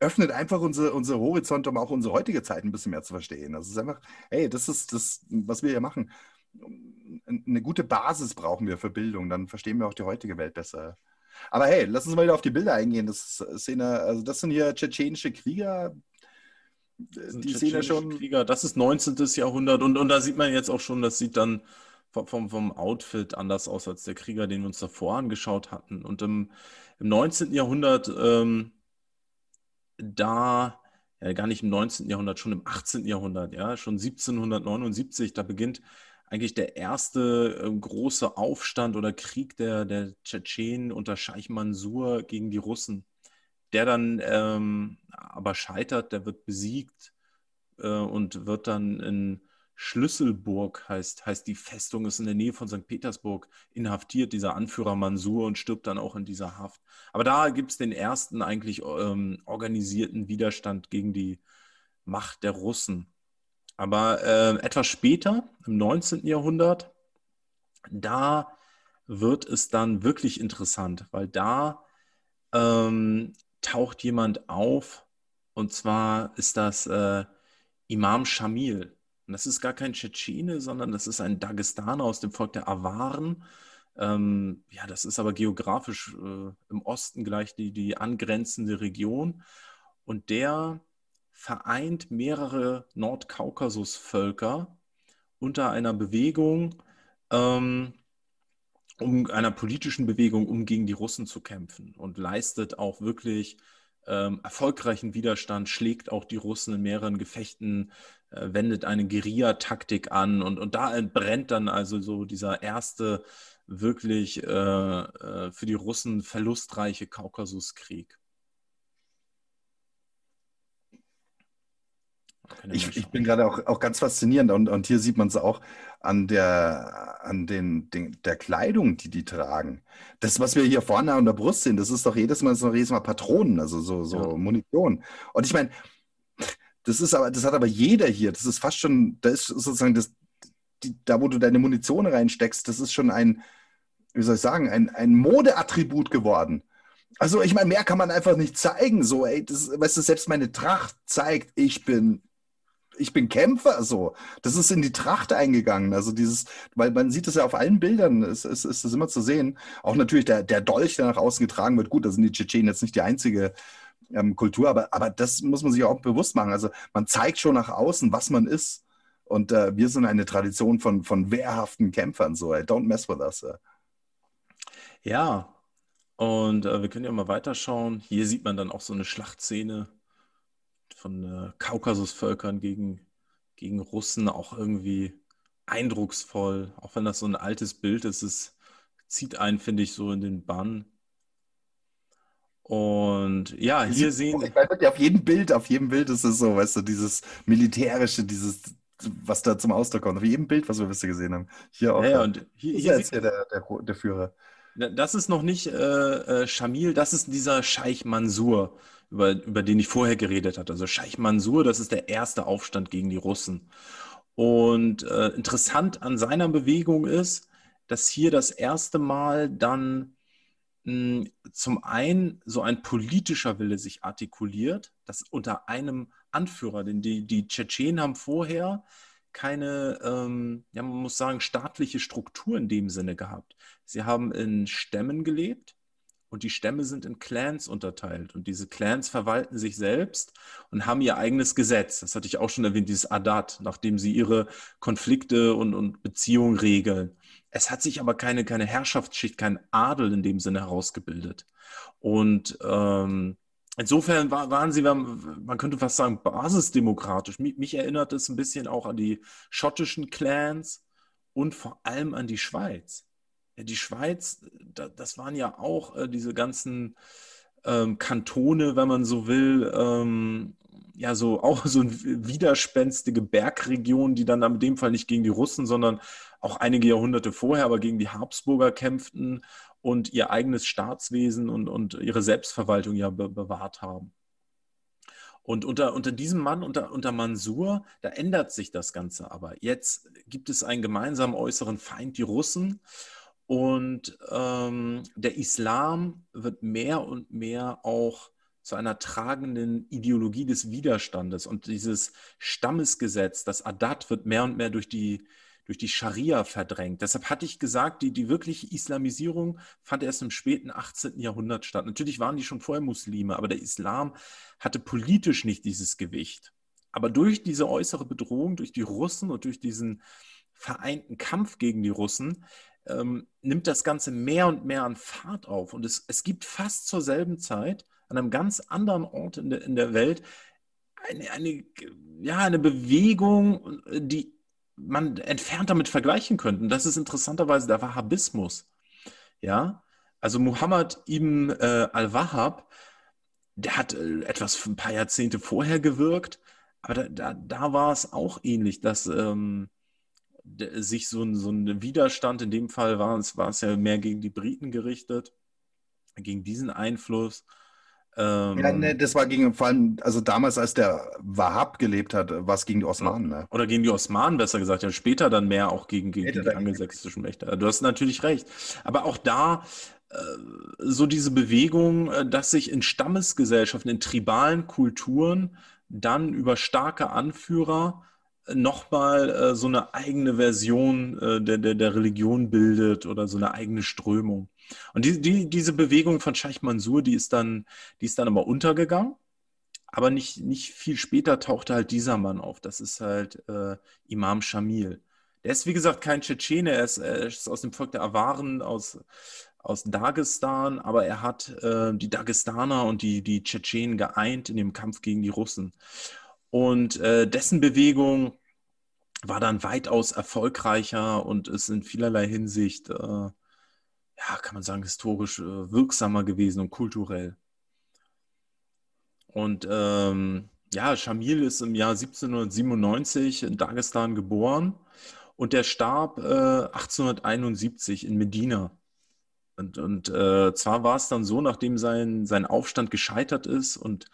S2: öffnet einfach unsere, unsere Horizont, um auch unsere heutige Zeit ein bisschen mehr zu verstehen. Das ist einfach, hey, das ist das, was wir hier machen. Eine gute Basis brauchen wir für Bildung, dann verstehen wir auch die heutige Welt besser. Aber hey, lass uns mal wieder auf die Bilder eingehen. Das Szene, also das sind hier tschetschenische Krieger. Die Szene schon. Krieger, das ist 19.
S1: Jahrhundert und, und da sieht man jetzt auch schon, das sieht dann vom, vom Outfit anders aus als der Krieger, den wir uns davor angeschaut hatten. Und im, im 19. Jahrhundert ähm, da ja, gar nicht im 19. Jahrhundert, schon im 18. Jahrhundert, ja, schon 1779, da beginnt eigentlich der erste ähm, große Aufstand oder Krieg der, der Tschetschenen unter Scheich Mansur gegen die Russen. Der dann ähm, aber scheitert, der wird besiegt äh, und wird dann in Schlüsselburg heißt, heißt die Festung, ist in der Nähe von St. Petersburg inhaftiert, dieser Anführer Mansur und stirbt dann auch in dieser Haft. Aber da gibt es den ersten eigentlich ähm, organisierten Widerstand gegen die Macht der Russen. Aber äh, etwas später, im 19. Jahrhundert, da wird es dann wirklich interessant, weil da ähm, taucht jemand auf und zwar ist das äh, Imam Shamil. Und das ist gar kein Tschetschene, sondern das ist ein Dagestaner aus dem Volk der Awaren. Ähm, ja, das ist aber geografisch äh, im Osten gleich die, die angrenzende Region. Und der vereint mehrere Nordkaukasusvölker unter einer Bewegung, ähm, um einer politischen Bewegung, um gegen die Russen zu kämpfen und leistet auch wirklich ähm, erfolgreichen Widerstand, schlägt auch die Russen in mehreren Gefechten äh, wendet eine Guerilla-Taktik an und, und da entbrennt dann also so dieser erste wirklich äh, äh, für die Russen verlustreiche Kaukasuskrieg.
S2: Ich, ich, bin gerade auch, auch ganz faszinierend und, und hier sieht man es auch an, der, an den, den, der Kleidung, die die tragen. Das, was wir hier vorne an der Brust sehen, das ist doch jedes Mal, das jedes Mal Patronen, also so, so ja. Munition. Und ich meine, das ist aber, das hat aber jeder hier. Das ist fast schon, da ist sozusagen das, die, da wo du deine Munition reinsteckst, das ist schon ein, wie soll ich sagen, ein, ein Modeattribut geworden. Also ich meine, mehr kann man einfach nicht zeigen. So, ey, das, weißt du, selbst meine Tracht zeigt, ich bin, ich bin Kämpfer. So, das ist in die Tracht eingegangen. Also dieses, weil man sieht das ja auf allen Bildern, ist, ist, ist das immer zu sehen. Auch natürlich der, der Dolch, der nach außen getragen wird. Gut, da sind die Tschetschenen jetzt nicht die einzige ähm, Kultur. Aber, aber das muss man sich auch bewusst machen. Also man zeigt schon nach außen, was man ist. Und äh, wir sind eine Tradition von, von wehrhaften Kämpfern. So, ey. don't mess with us. Ey. Äh.
S1: Ja, und äh, wir können ja mal weiterschauen. Hier sieht man dann auch so eine Schlachtszene von äh, Kaukasusvölkern gegen, gegen Russen, auch irgendwie eindrucksvoll. Auch wenn das so ein altes Bild ist, es zieht einen, finde ich, so in den Bann.
S2: Und ja, hier ist, sehen. Ich meine, auf jedem Bild, auf jedem Bild ist es so, weißt du, dieses militärische, dieses, was da zum Ausdruck kommt. Auf jedem Bild, was wir bisher gesehen haben. Hier auch. Ja, da. und hier, hier ist ja der, der, der, Führer.
S1: Das ist noch nicht äh, äh, Shamil, das ist dieser Scheich Mansur, über, über den ich vorher geredet hatte. Also Scheich Mansur, das ist der erste Aufstand gegen die Russen. Und äh, interessant an seiner Bewegung ist, dass hier das erste Mal dann hm, zum einen so ein politischer Wille sich artikuliert, das unter einem Anführer, denn die, die Tschetschenen haben vorher keine, ähm, ja, man muss sagen, staatliche Struktur in dem Sinne gehabt. Sie haben in Stämmen gelebt und die Stämme sind in Clans unterteilt und diese Clans verwalten sich selbst und haben ihr eigenes Gesetz. Das hatte ich auch schon erwähnt, dieses Adat, nachdem sie ihre Konflikte und, und Beziehungen regeln. Es hat sich aber keine, keine Herrschaftsschicht, kein Adel in dem Sinne herausgebildet. Und ähm, insofern war, waren sie, man könnte fast sagen, basisdemokratisch. Mich, mich erinnert es ein bisschen auch an die schottischen Clans und vor allem an die Schweiz. Die Schweiz, das waren ja auch äh, diese ganzen ähm, Kantone, wenn man so will, ähm, ja, so auch so eine widerspenstige Bergregion, die dann in dem Fall nicht gegen die Russen, sondern auch einige Jahrhunderte vorher, aber gegen die Habsburger kämpften und ihr eigenes Staatswesen und, und ihre Selbstverwaltung ja be bewahrt haben. Und unter, unter diesem Mann, unter, unter Mansur, da ändert sich das Ganze aber. Jetzt gibt es einen gemeinsamen äußeren Feind, die Russen. Und ähm, der Islam wird mehr und mehr auch zu einer tragenden Ideologie des Widerstandes. Und dieses Stammesgesetz, das Adat, wird mehr und mehr durch die, durch die Scharia verdrängt. Deshalb hatte ich gesagt, die, die wirkliche Islamisierung fand erst im späten 18. Jahrhundert statt. Natürlich waren die schon vorher Muslime, aber der Islam hatte politisch nicht dieses Gewicht. Aber durch diese äußere Bedrohung, durch die Russen und durch diesen vereinten Kampf gegen die Russen, ähm, nimmt das Ganze mehr und mehr an Fahrt auf. Und es, es gibt fast zur selben Zeit an einem ganz anderen Ort in der, in der Welt eine, eine, ja, eine Bewegung, die man entfernt damit vergleichen könnte. Und das ist interessanterweise der Wahhabismus. Ja, also Muhammad ibn äh, al-Wahhab, der hat äh, etwas ein paar Jahrzehnte vorher gewirkt, aber da, da, da war es auch ähnlich, dass ähm, sich so ein, so ein Widerstand, in dem Fall war es, war es ja mehr gegen die Briten gerichtet, gegen diesen Einfluss. Ähm, ja, ne,
S2: das war gegen, vor allem, also damals, als der Wahhab gelebt hat, war es gegen die Osmanen. Ne?
S1: Oder gegen die Osmanen, besser gesagt, ja, später dann mehr auch gegen, gegen, die angelsächsischen Mächte. Du hast natürlich recht. Aber auch da äh, so diese Bewegung, äh, dass sich in Stammesgesellschaften, in tribalen Kulturen dann über starke Anführer nochmal äh, so eine eigene Version äh, der, der, der Religion bildet oder so eine eigene Strömung. Und die, die, diese Bewegung von Scheich Mansur, die ist dann, die ist dann immer untergegangen. Aber nicht, nicht viel später tauchte halt dieser Mann auf. Das ist halt äh, Imam Shamil. Der ist, wie gesagt, kein Tschetschene, er ist, er ist aus dem Volk der Awaren, aus, aus Dagestan, aber er hat äh, die Dagestaner und die, die Tschetschenen geeint in dem Kampf gegen die Russen. Und äh, dessen Bewegung war dann weitaus erfolgreicher und ist in vielerlei Hinsicht, äh, ja, kann man sagen, historisch äh, wirksamer gewesen und kulturell. Und ähm, ja, Shamil ist im Jahr 1797 in Dagestan geboren und der starb äh, 1871 in Medina. Und, und äh, zwar war es dann so, nachdem sein, sein Aufstand gescheitert ist und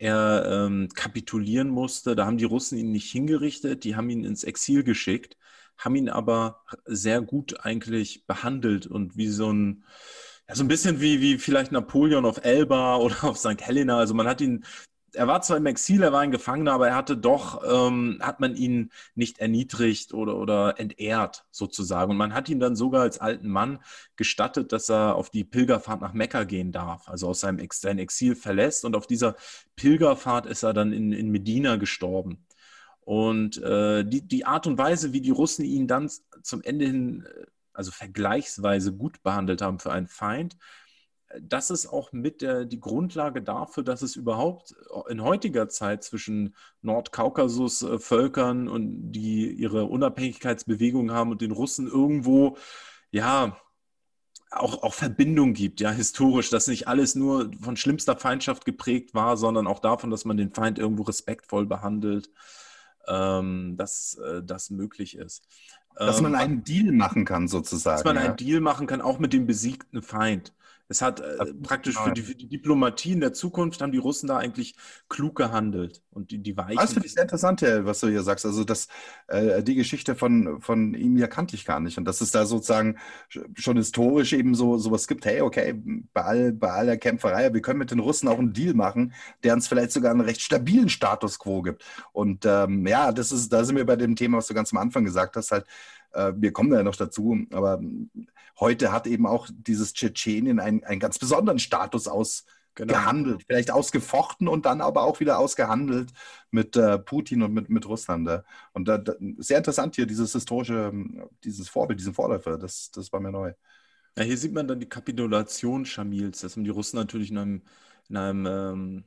S1: er ähm, kapitulieren musste. Da haben die Russen ihn nicht hingerichtet, die haben ihn ins Exil geschickt, haben ihn aber sehr gut eigentlich behandelt und wie so ein, ja, so ein bisschen wie, wie vielleicht Napoleon auf Elba oder auf St. Helena. Also man hat ihn er war zwar im Exil, er war ein Gefangener, aber er hatte doch, ähm, hat man ihn nicht erniedrigt oder, oder entehrt sozusagen. Und man hat ihm dann sogar als alten Mann gestattet, dass er auf die Pilgerfahrt nach Mekka gehen darf, also aus seinem Ex sein Exil verlässt. Und auf dieser Pilgerfahrt ist er dann in, in Medina gestorben. Und äh, die, die Art und Weise, wie die Russen ihn dann zum Ende hin, äh, also vergleichsweise gut behandelt haben für einen Feind, das ist auch mit der, die Grundlage dafür, dass es überhaupt äh, in heutiger Zeit zwischen Nordkaukasus-Völkern äh, und die ihre Unabhängigkeitsbewegung haben und den Russen irgendwo, ja, auch, auch Verbindung gibt, ja, historisch, dass nicht alles nur von schlimmster Feindschaft geprägt war, sondern auch davon, dass man den Feind irgendwo respektvoll behandelt, ähm, dass äh, das möglich ist. Dass man ähm, einen Deal machen kann, sozusagen. Dass man ja. einen Deal machen kann, auch mit dem besiegten Feind. Es hat äh, praktisch für genau. die, für die, Diplomatie in der Zukunft haben die Russen da eigentlich klug gehandelt und die, die Weichen. Das finde
S2: ich sehr interessant, was du hier sagst. Also das, äh, die Geschichte von, von ihm ja kannte ich gar nicht. Und dass es da sozusagen schon historisch eben so sowas gibt, hey, okay, bei, all, bei aller Kämpferei, wir können mit den Russen auch einen Deal machen, der uns vielleicht sogar einen recht stabilen Status quo gibt. Und ähm, ja, das ist, da sind wir bei dem Thema, was du ganz am Anfang gesagt hast, halt, äh, wir kommen da ja noch dazu, aber heute hat eben auch dieses Tschetschenien einen, einen ganz besonderen Status genau. ausgehandelt, genau. vielleicht ausgefochten und dann aber auch wieder ausgehandelt mit äh, Putin und mit, mit Russland. Äh. Und da, sehr interessant hier, dieses historische, ähm, dieses Vorbild, diesen Vorläufer, das, das war mir neu. Ja, hier sieht man dann die Kapitulation Schamils, Das haben die Russen natürlich in einem,
S1: in einem ähm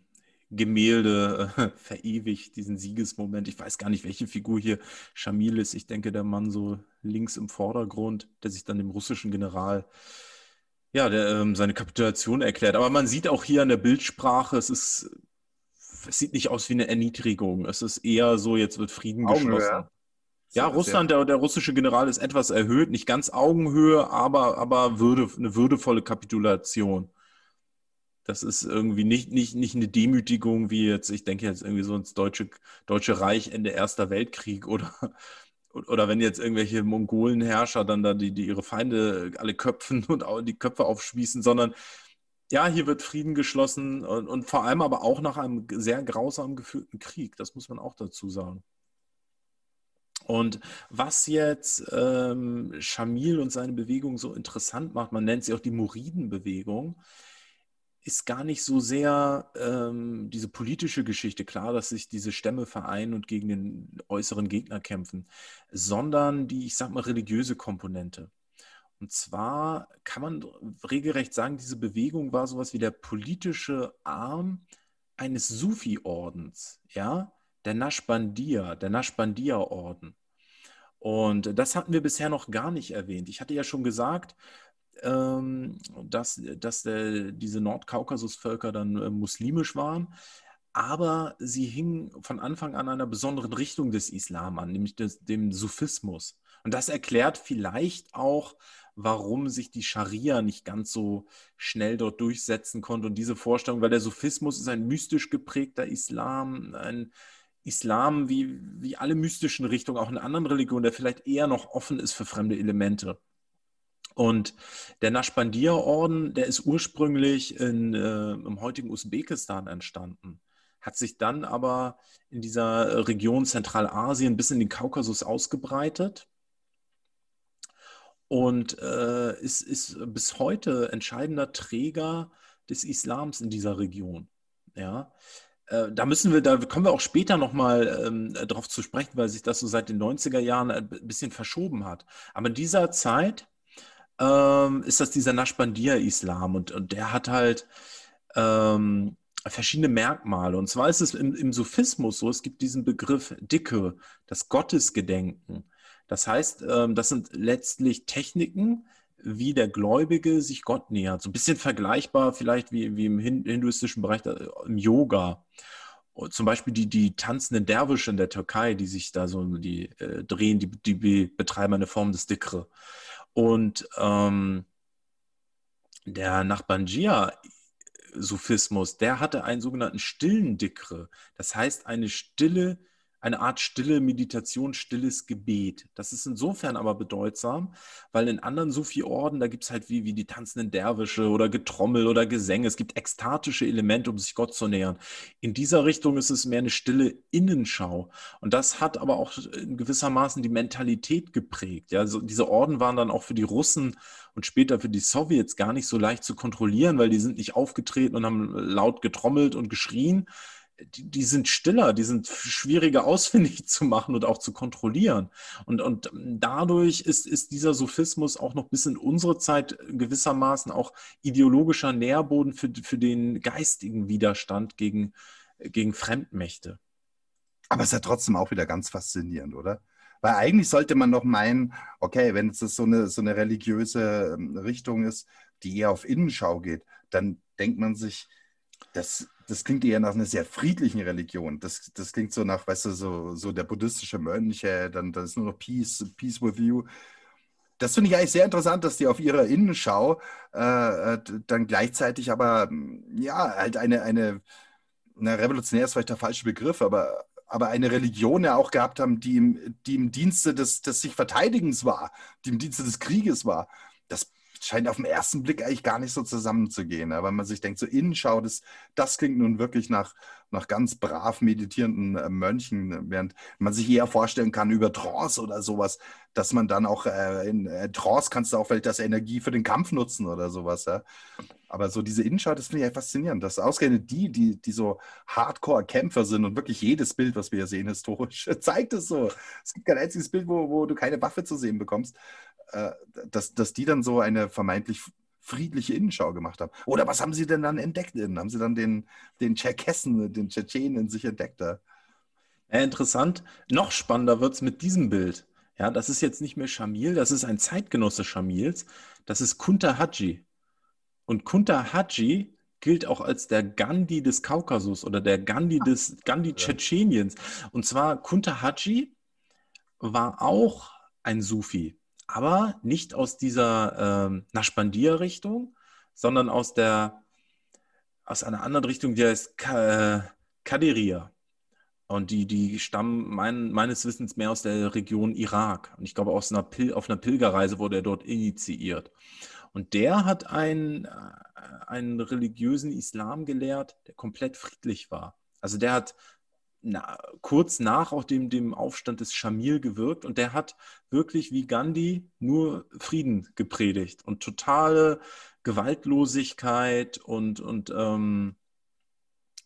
S1: Gemälde äh, verewigt, diesen Siegesmoment. Ich weiß gar nicht, welche Figur hier Shamil ist. Ich denke, der Mann so links im Vordergrund, der sich dann dem russischen General ja, der, ähm, seine Kapitulation erklärt. Aber man sieht auch hier an der Bildsprache, es ist, es sieht nicht aus wie eine Erniedrigung. Es ist eher so, jetzt wird Frieden Augenhöhe. geschlossen. Ja, Russland, der, der russische General ist etwas erhöht, nicht ganz Augenhöhe, aber, aber würde, eine würdevolle Kapitulation. Das ist irgendwie nicht, nicht, nicht eine Demütigung, wie jetzt, ich denke jetzt irgendwie so ins Deutsche, Deutsche Reich Ende Erster Weltkrieg oder, oder wenn jetzt irgendwelche Mongolenherrscher dann da die, die ihre Feinde alle köpfen und die Köpfe aufspießen, sondern ja, hier wird Frieden geschlossen und, und vor allem aber auch nach einem sehr grausam geführten Krieg, das muss man auch dazu sagen. Und was jetzt ähm, Shamil und seine Bewegung so interessant macht, man nennt sie auch die Muridenbewegung. bewegung ist gar nicht so sehr ähm, diese politische Geschichte, klar, dass sich diese Stämme vereinen und gegen den äußeren Gegner kämpfen, sondern die, ich sag mal, religiöse Komponente. Und zwar kann man regelrecht sagen, diese Bewegung war sowas wie der politische Arm eines Sufi-Ordens, ja, der Nashbandir, der Nashbandir-Orden. Und das hatten wir bisher noch gar nicht erwähnt. Ich hatte ja schon gesagt, ähm, dass, dass der, diese Nordkaukasusvölker dann äh, muslimisch waren. Aber sie hingen von Anfang an einer besonderen Richtung des Islam an, nämlich des, dem Sufismus. Und das erklärt vielleicht auch, warum sich die Scharia nicht ganz so schnell dort durchsetzen konnte und diese Vorstellung, weil der Sufismus ist ein mystisch geprägter Islam, ein Islam wie, wie alle mystischen Richtungen, auch in anderen Religionen, der vielleicht eher noch offen ist für fremde Elemente. Und der Nashbandir-Orden, der ist ursprünglich in, äh, im heutigen Usbekistan entstanden, hat sich dann aber in dieser Region Zentralasien bis in den Kaukasus ausgebreitet und äh, ist, ist bis heute entscheidender Träger des Islams in dieser Region. Ja, äh, da müssen wir, da kommen wir auch später nochmal ähm, drauf zu sprechen, weil sich das so seit den 90er Jahren ein bisschen verschoben hat. Aber in dieser Zeit ähm, ist das dieser Nashbandir-Islam und, und der hat halt ähm, verschiedene Merkmale. Und zwar ist es im, im Sufismus so, es gibt diesen Begriff Dicke, das Gottesgedenken. Das heißt, ähm, das sind letztlich Techniken, wie der Gläubige sich Gott nähert. So ein bisschen vergleichbar vielleicht wie, wie im hinduistischen Bereich, im Yoga. zum Beispiel die, die tanzenden Derwische in der Türkei, die sich da so die äh, drehen, die, die betreiben eine Form des Dikre. Und ähm, der Nachbanjia Sufismus, der hatte einen sogenannten stillen Dikre. Das heißt, eine stille eine Art stille Meditation, stilles Gebet. Das ist insofern aber bedeutsam, weil in anderen Sufi-Orden, da gibt es halt wie, wie die tanzenden Derwische oder Getrommel oder Gesänge. Es gibt ekstatische Elemente, um sich Gott zu nähern. In dieser Richtung ist es mehr eine stille Innenschau. Und das hat aber auch in gewissermaßen die Mentalität geprägt. Ja, also diese Orden waren dann auch für die Russen und später für die Sowjets gar nicht so leicht zu kontrollieren, weil die sind nicht aufgetreten und haben laut getrommelt und geschrien, die, die sind stiller, die sind schwieriger ausfindig zu machen und auch zu kontrollieren. Und, und dadurch ist, ist dieser Sophismus auch noch bis in unsere Zeit gewissermaßen auch ideologischer Nährboden für, für den geistigen
S2: Widerstand gegen, gegen Fremdmächte. Aber es ist ja trotzdem auch wieder ganz faszinierend, oder? Weil eigentlich sollte man doch meinen, okay, wenn es so eine, so eine religiöse ähm, Richtung ist, die eher auf Innenschau geht, dann denkt man sich, das das klingt eher nach einer sehr friedlichen Religion. Das, das klingt so nach, weißt du, so, so der buddhistische Mönch, dann, dann ist nur noch Peace, Peace with you. Das finde ich eigentlich sehr interessant, dass die auf ihrer Innenschau äh, äh dann gleichzeitig aber, hm, ja, halt eine, eine, eine revolutionär ist vielleicht der falsche Begriff, aber, aber eine Religion ja auch gehabt haben, die im, die im Dienste des, des sich Verteidigens war, die im Dienste des Krieges war. Das scheint auf den ersten Blick eigentlich gar nicht so zusammenzugehen. Aber ne? wenn man sich denkt, so innen schaut, das, das klingt nun wirklich nach, nach ganz brav meditierenden äh, Mönchen, während man sich eher vorstellen kann über Trance oder sowas, dass man dann auch äh, in äh, Trance kannst du auch vielleicht das Energie für den Kampf nutzen oder sowas. Ja? Aber so diese Innenschau, das finde ich ja halt faszinierend, dass ausgerechnet die, die, die so Hardcore-Kämpfer sind und wirklich jedes Bild, was wir hier sehen, historisch, zeigt es so. Es gibt kein einziges Bild, wo, wo du keine Waffe zu sehen bekommst. Äh, dass, dass die dann so eine vermeintlich friedliche Innenschau gemacht haben. Oder was haben sie denn dann entdeckt innen? Haben sie dann den, den Tscherkessen, den Tschetschenen in sich entdeckt äh? Ja, interessant. Noch
S1: spannender wird es mit diesem Bild. Ja, das ist jetzt nicht mehr Schamil, das ist ein Zeitgenosse Schamils. Das ist Kunta Haji. Und Kunta Haji gilt auch als der Gandhi des Kaukasus oder der Gandhi ah. des Gandhi Tschetscheniens. Und zwar Kunta Haji war auch ein Sufi aber nicht aus dieser ähm, Nachspandier-Richtung, sondern aus der aus einer anderen Richtung, die heißt äh, Kaderia. Und die, die stammen mein, meines Wissens mehr aus der Region Irak. Und ich glaube, aus einer Pil auf einer Pilgerreise wurde er dort initiiert. Und der hat einen, äh, einen religiösen Islam gelehrt, der komplett friedlich war. Also der hat na, kurz nach auch dem, dem Aufstand des Schamil gewirkt und der hat wirklich wie Gandhi nur Frieden gepredigt und totale Gewaltlosigkeit und, und ähm,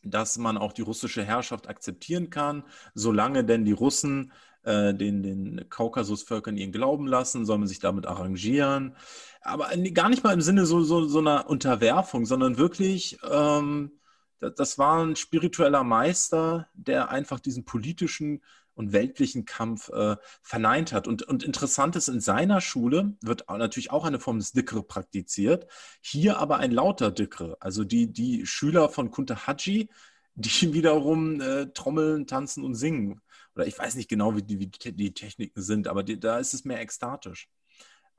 S1: dass man auch die russische Herrschaft akzeptieren kann, solange denn die Russen äh, den, den Kaukasusvölkern ihren Glauben lassen, soll man sich damit arrangieren. Aber gar nicht mal im Sinne so, so, so einer Unterwerfung, sondern wirklich ähm, das war ein spiritueller Meister, der einfach diesen politischen und weltlichen Kampf äh, verneint hat. Und, und interessant ist, in seiner Schule wird natürlich auch eine Form des Dikre praktiziert, hier aber ein lauter Dikre. Also die, die Schüler von Kunta Haji, die wiederum äh, trommeln, tanzen und singen. Oder ich weiß nicht genau, wie die, wie die Techniken sind, aber die, da ist es mehr ekstatisch.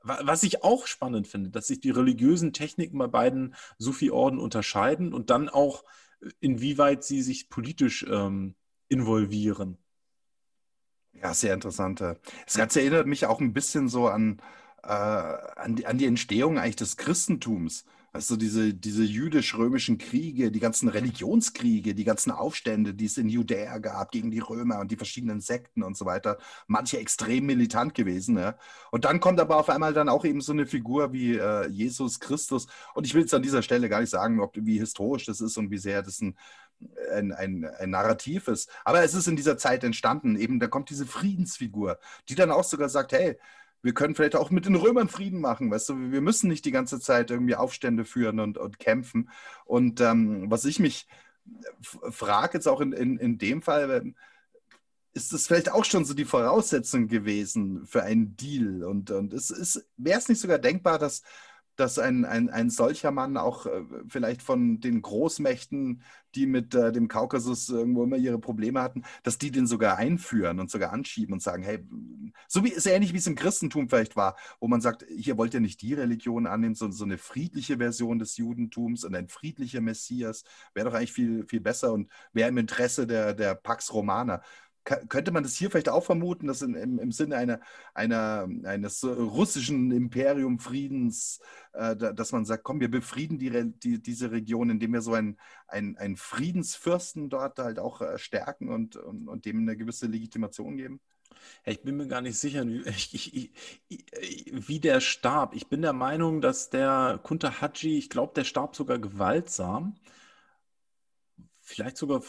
S1: Was ich auch spannend finde, dass sich die religiösen Techniken bei beiden Sufi-Orden unterscheiden und dann auch,
S2: äh, inwieweit sie sich politisch ähm, involvieren. Ja, sehr interessant. Das Ganze erinnert mich auch ein bisschen so an, äh, an, die, an die Entstehung eigentlich des Christentums. Also diese, diese jüdisch-römischen Kriege, die ganzen Religionskriege, die ganzen Aufstände, die es in Judäa gab gegen die Römer und die verschiedenen Sekten und so weiter, manche extrem militant gewesen. Ja? Und dann kommt aber auf einmal dann auch eben so eine Figur wie äh, Jesus Christus. Und ich will jetzt an dieser Stelle gar nicht sagen, ob, wie historisch das ist und wie sehr das ein, ein, ein, ein Narrativ ist. Aber es ist in dieser Zeit entstanden. Eben, da kommt diese Friedensfigur, die dann auch sogar sagt, hey, wir können vielleicht auch mit den Römern Frieden machen, weißt du, wir müssen nicht die ganze Zeit irgendwie Aufstände führen und, und kämpfen. Und ähm, was ich mich frage jetzt auch in, in, in dem Fall, ist das vielleicht auch schon so die Voraussetzung gewesen für einen Deal? Und, und es ist, wäre es nicht sogar denkbar, dass dass ein, ein, ein solcher Mann auch äh, vielleicht von den Großmächten, die mit äh, dem Kaukasus irgendwo immer ihre Probleme hatten, dass die den sogar einführen und sogar anschieben und sagen, hey, so wie so ähnlich wie es im Christentum vielleicht war, wo man sagt, hier wollt ihr nicht die Religion annehmen, sondern so eine friedliche Version des Judentums und ein friedlicher Messias wäre doch eigentlich viel, viel besser und wäre im Interesse der, der Pax Romana könnte man das hier vielleicht auch vermuten, dass in, im, im, Sinne einer, einer, eines russischen Imperium-Friedens, äh, dass man sagt, komm, wir befrieden die, die, diese Region, indem wir so einen, einen, einen Friedensfürsten dort halt auch äh, stärken und, und, und dem eine gewisse Legitimation geben? Ich bin mir gar nicht sicher, wie, ich, ich, wie, der starb. Ich bin der
S1: Meinung, dass der Kunta Haji, ich glaube, der starb sogar gewaltsam vielleicht sogar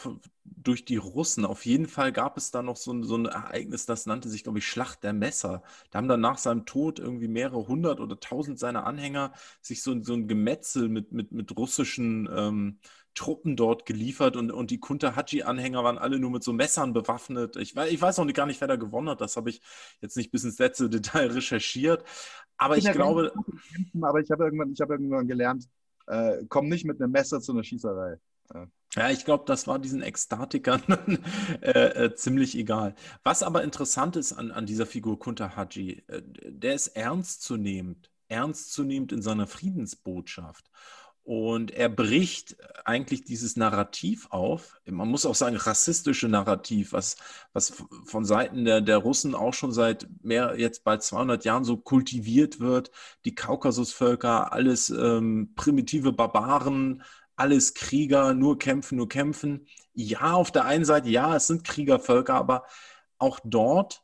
S1: durch die Russen. Auf jeden Fall gab es da noch so ein, so ein Ereignis, das nannte sich, glaube ich, Schlacht der Messer. Da haben dann nach seinem Tod irgendwie mehrere hundert oder tausend seiner Anhänger sich so, so ein Gemetzel mit, mit, mit russischen ähm, Truppen dort geliefert und, und die Kunta-Haji-Anhänger waren alle nur mit so Messern bewaffnet. Ich weiß, ich weiß noch gar nicht, wer da gewonnen hat. Das habe ich jetzt nicht bis ins letzte Detail recherchiert. Aber ich, ich glaube.
S2: aber ich habe irgendwann, hab irgendwann gelernt, äh, komm nicht mit einem Messer zu einer Schießerei. Ja. ich glaube, das war diesen Ekstatikern äh, äh, ziemlich egal. Was aber
S1: interessant ist an, an dieser Figur Kunta Haji, äh, der ist ernstzunehmend, ernstzunehmend in seiner Friedensbotschaft. Und er bricht eigentlich dieses Narrativ auf, man muss auch sagen, rassistische Narrativ, was, was von Seiten der, der Russen auch schon seit mehr, jetzt bald 200 Jahren so kultiviert wird. Die Kaukasusvölker, alles ähm, primitive Barbaren, alles Krieger, nur kämpfen, nur kämpfen. Ja, auf der einen Seite, ja, es sind Kriegervölker, aber auch dort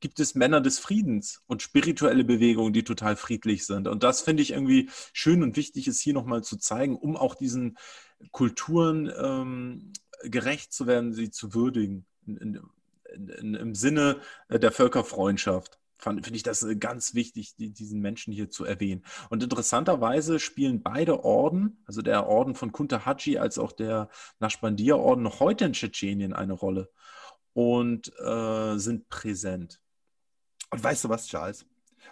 S1: gibt es Männer des Friedens und spirituelle Bewegungen, die total friedlich sind. Und das finde ich irgendwie schön und wichtig, es hier nochmal zu zeigen, um auch diesen Kulturen ähm, gerecht zu werden, sie zu würdigen in, in, in, im Sinne äh, der Völkerfreundschaft finde ich das äh, ganz wichtig, die, diesen Menschen hier zu erwähnen. Und interessanterweise spielen beide Orden, also der Orden von Kuntahaji als auch der Nashbandir-Orden, heute in Tschetschenien eine Rolle und äh, sind
S2: präsent. Und weißt du was, Charles?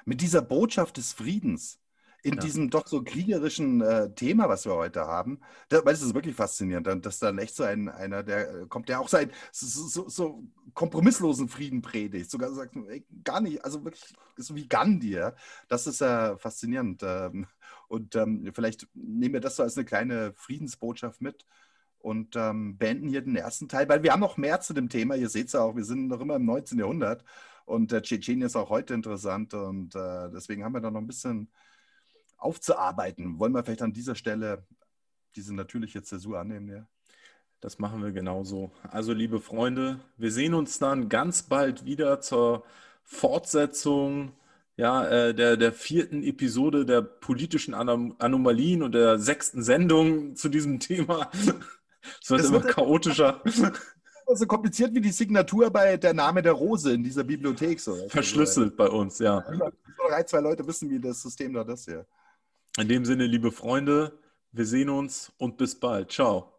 S2: Mit dieser Botschaft des Friedens in ja. diesem doch so kriegerischen äh, Thema, was wir heute haben. Da, weil es ist wirklich faszinierend, dass dann echt so ein, einer, der äh, kommt, der auch sein so, so, so kompromisslosen Frieden predigt. Sogar sagt, ey, gar nicht, also wirklich so wie Gandhi. Ja? Das ist ja äh, faszinierend. Ähm, und ähm, vielleicht nehmen wir das so als eine kleine Friedensbotschaft mit und ähm, beenden hier den ersten Teil, weil wir haben noch mehr zu dem Thema. Ihr seht es ja auch, wir sind noch immer im 19. Jahrhundert und äh, Tschetschenien ist auch heute interessant und äh, deswegen haben wir da noch ein bisschen aufzuarbeiten. Wollen wir vielleicht an dieser Stelle diese natürliche Zäsur annehmen? Ja?
S1: Das machen wir genauso. Also, liebe Freunde, wir sehen uns dann ganz bald wieder zur Fortsetzung ja, äh, der, der vierten Episode der politischen Anomalien und der sechsten Sendung zu diesem Thema. Es wird immer chaotischer.
S2: so also kompliziert wie die Signatur bei der Name der Rose in dieser Bibliothek. So. Verschlüsselt also, bei uns, ja. Drei, zwei Leute wissen, wie das System da das hier.
S1: In dem Sinne, liebe Freunde, wir sehen uns und bis bald. Ciao.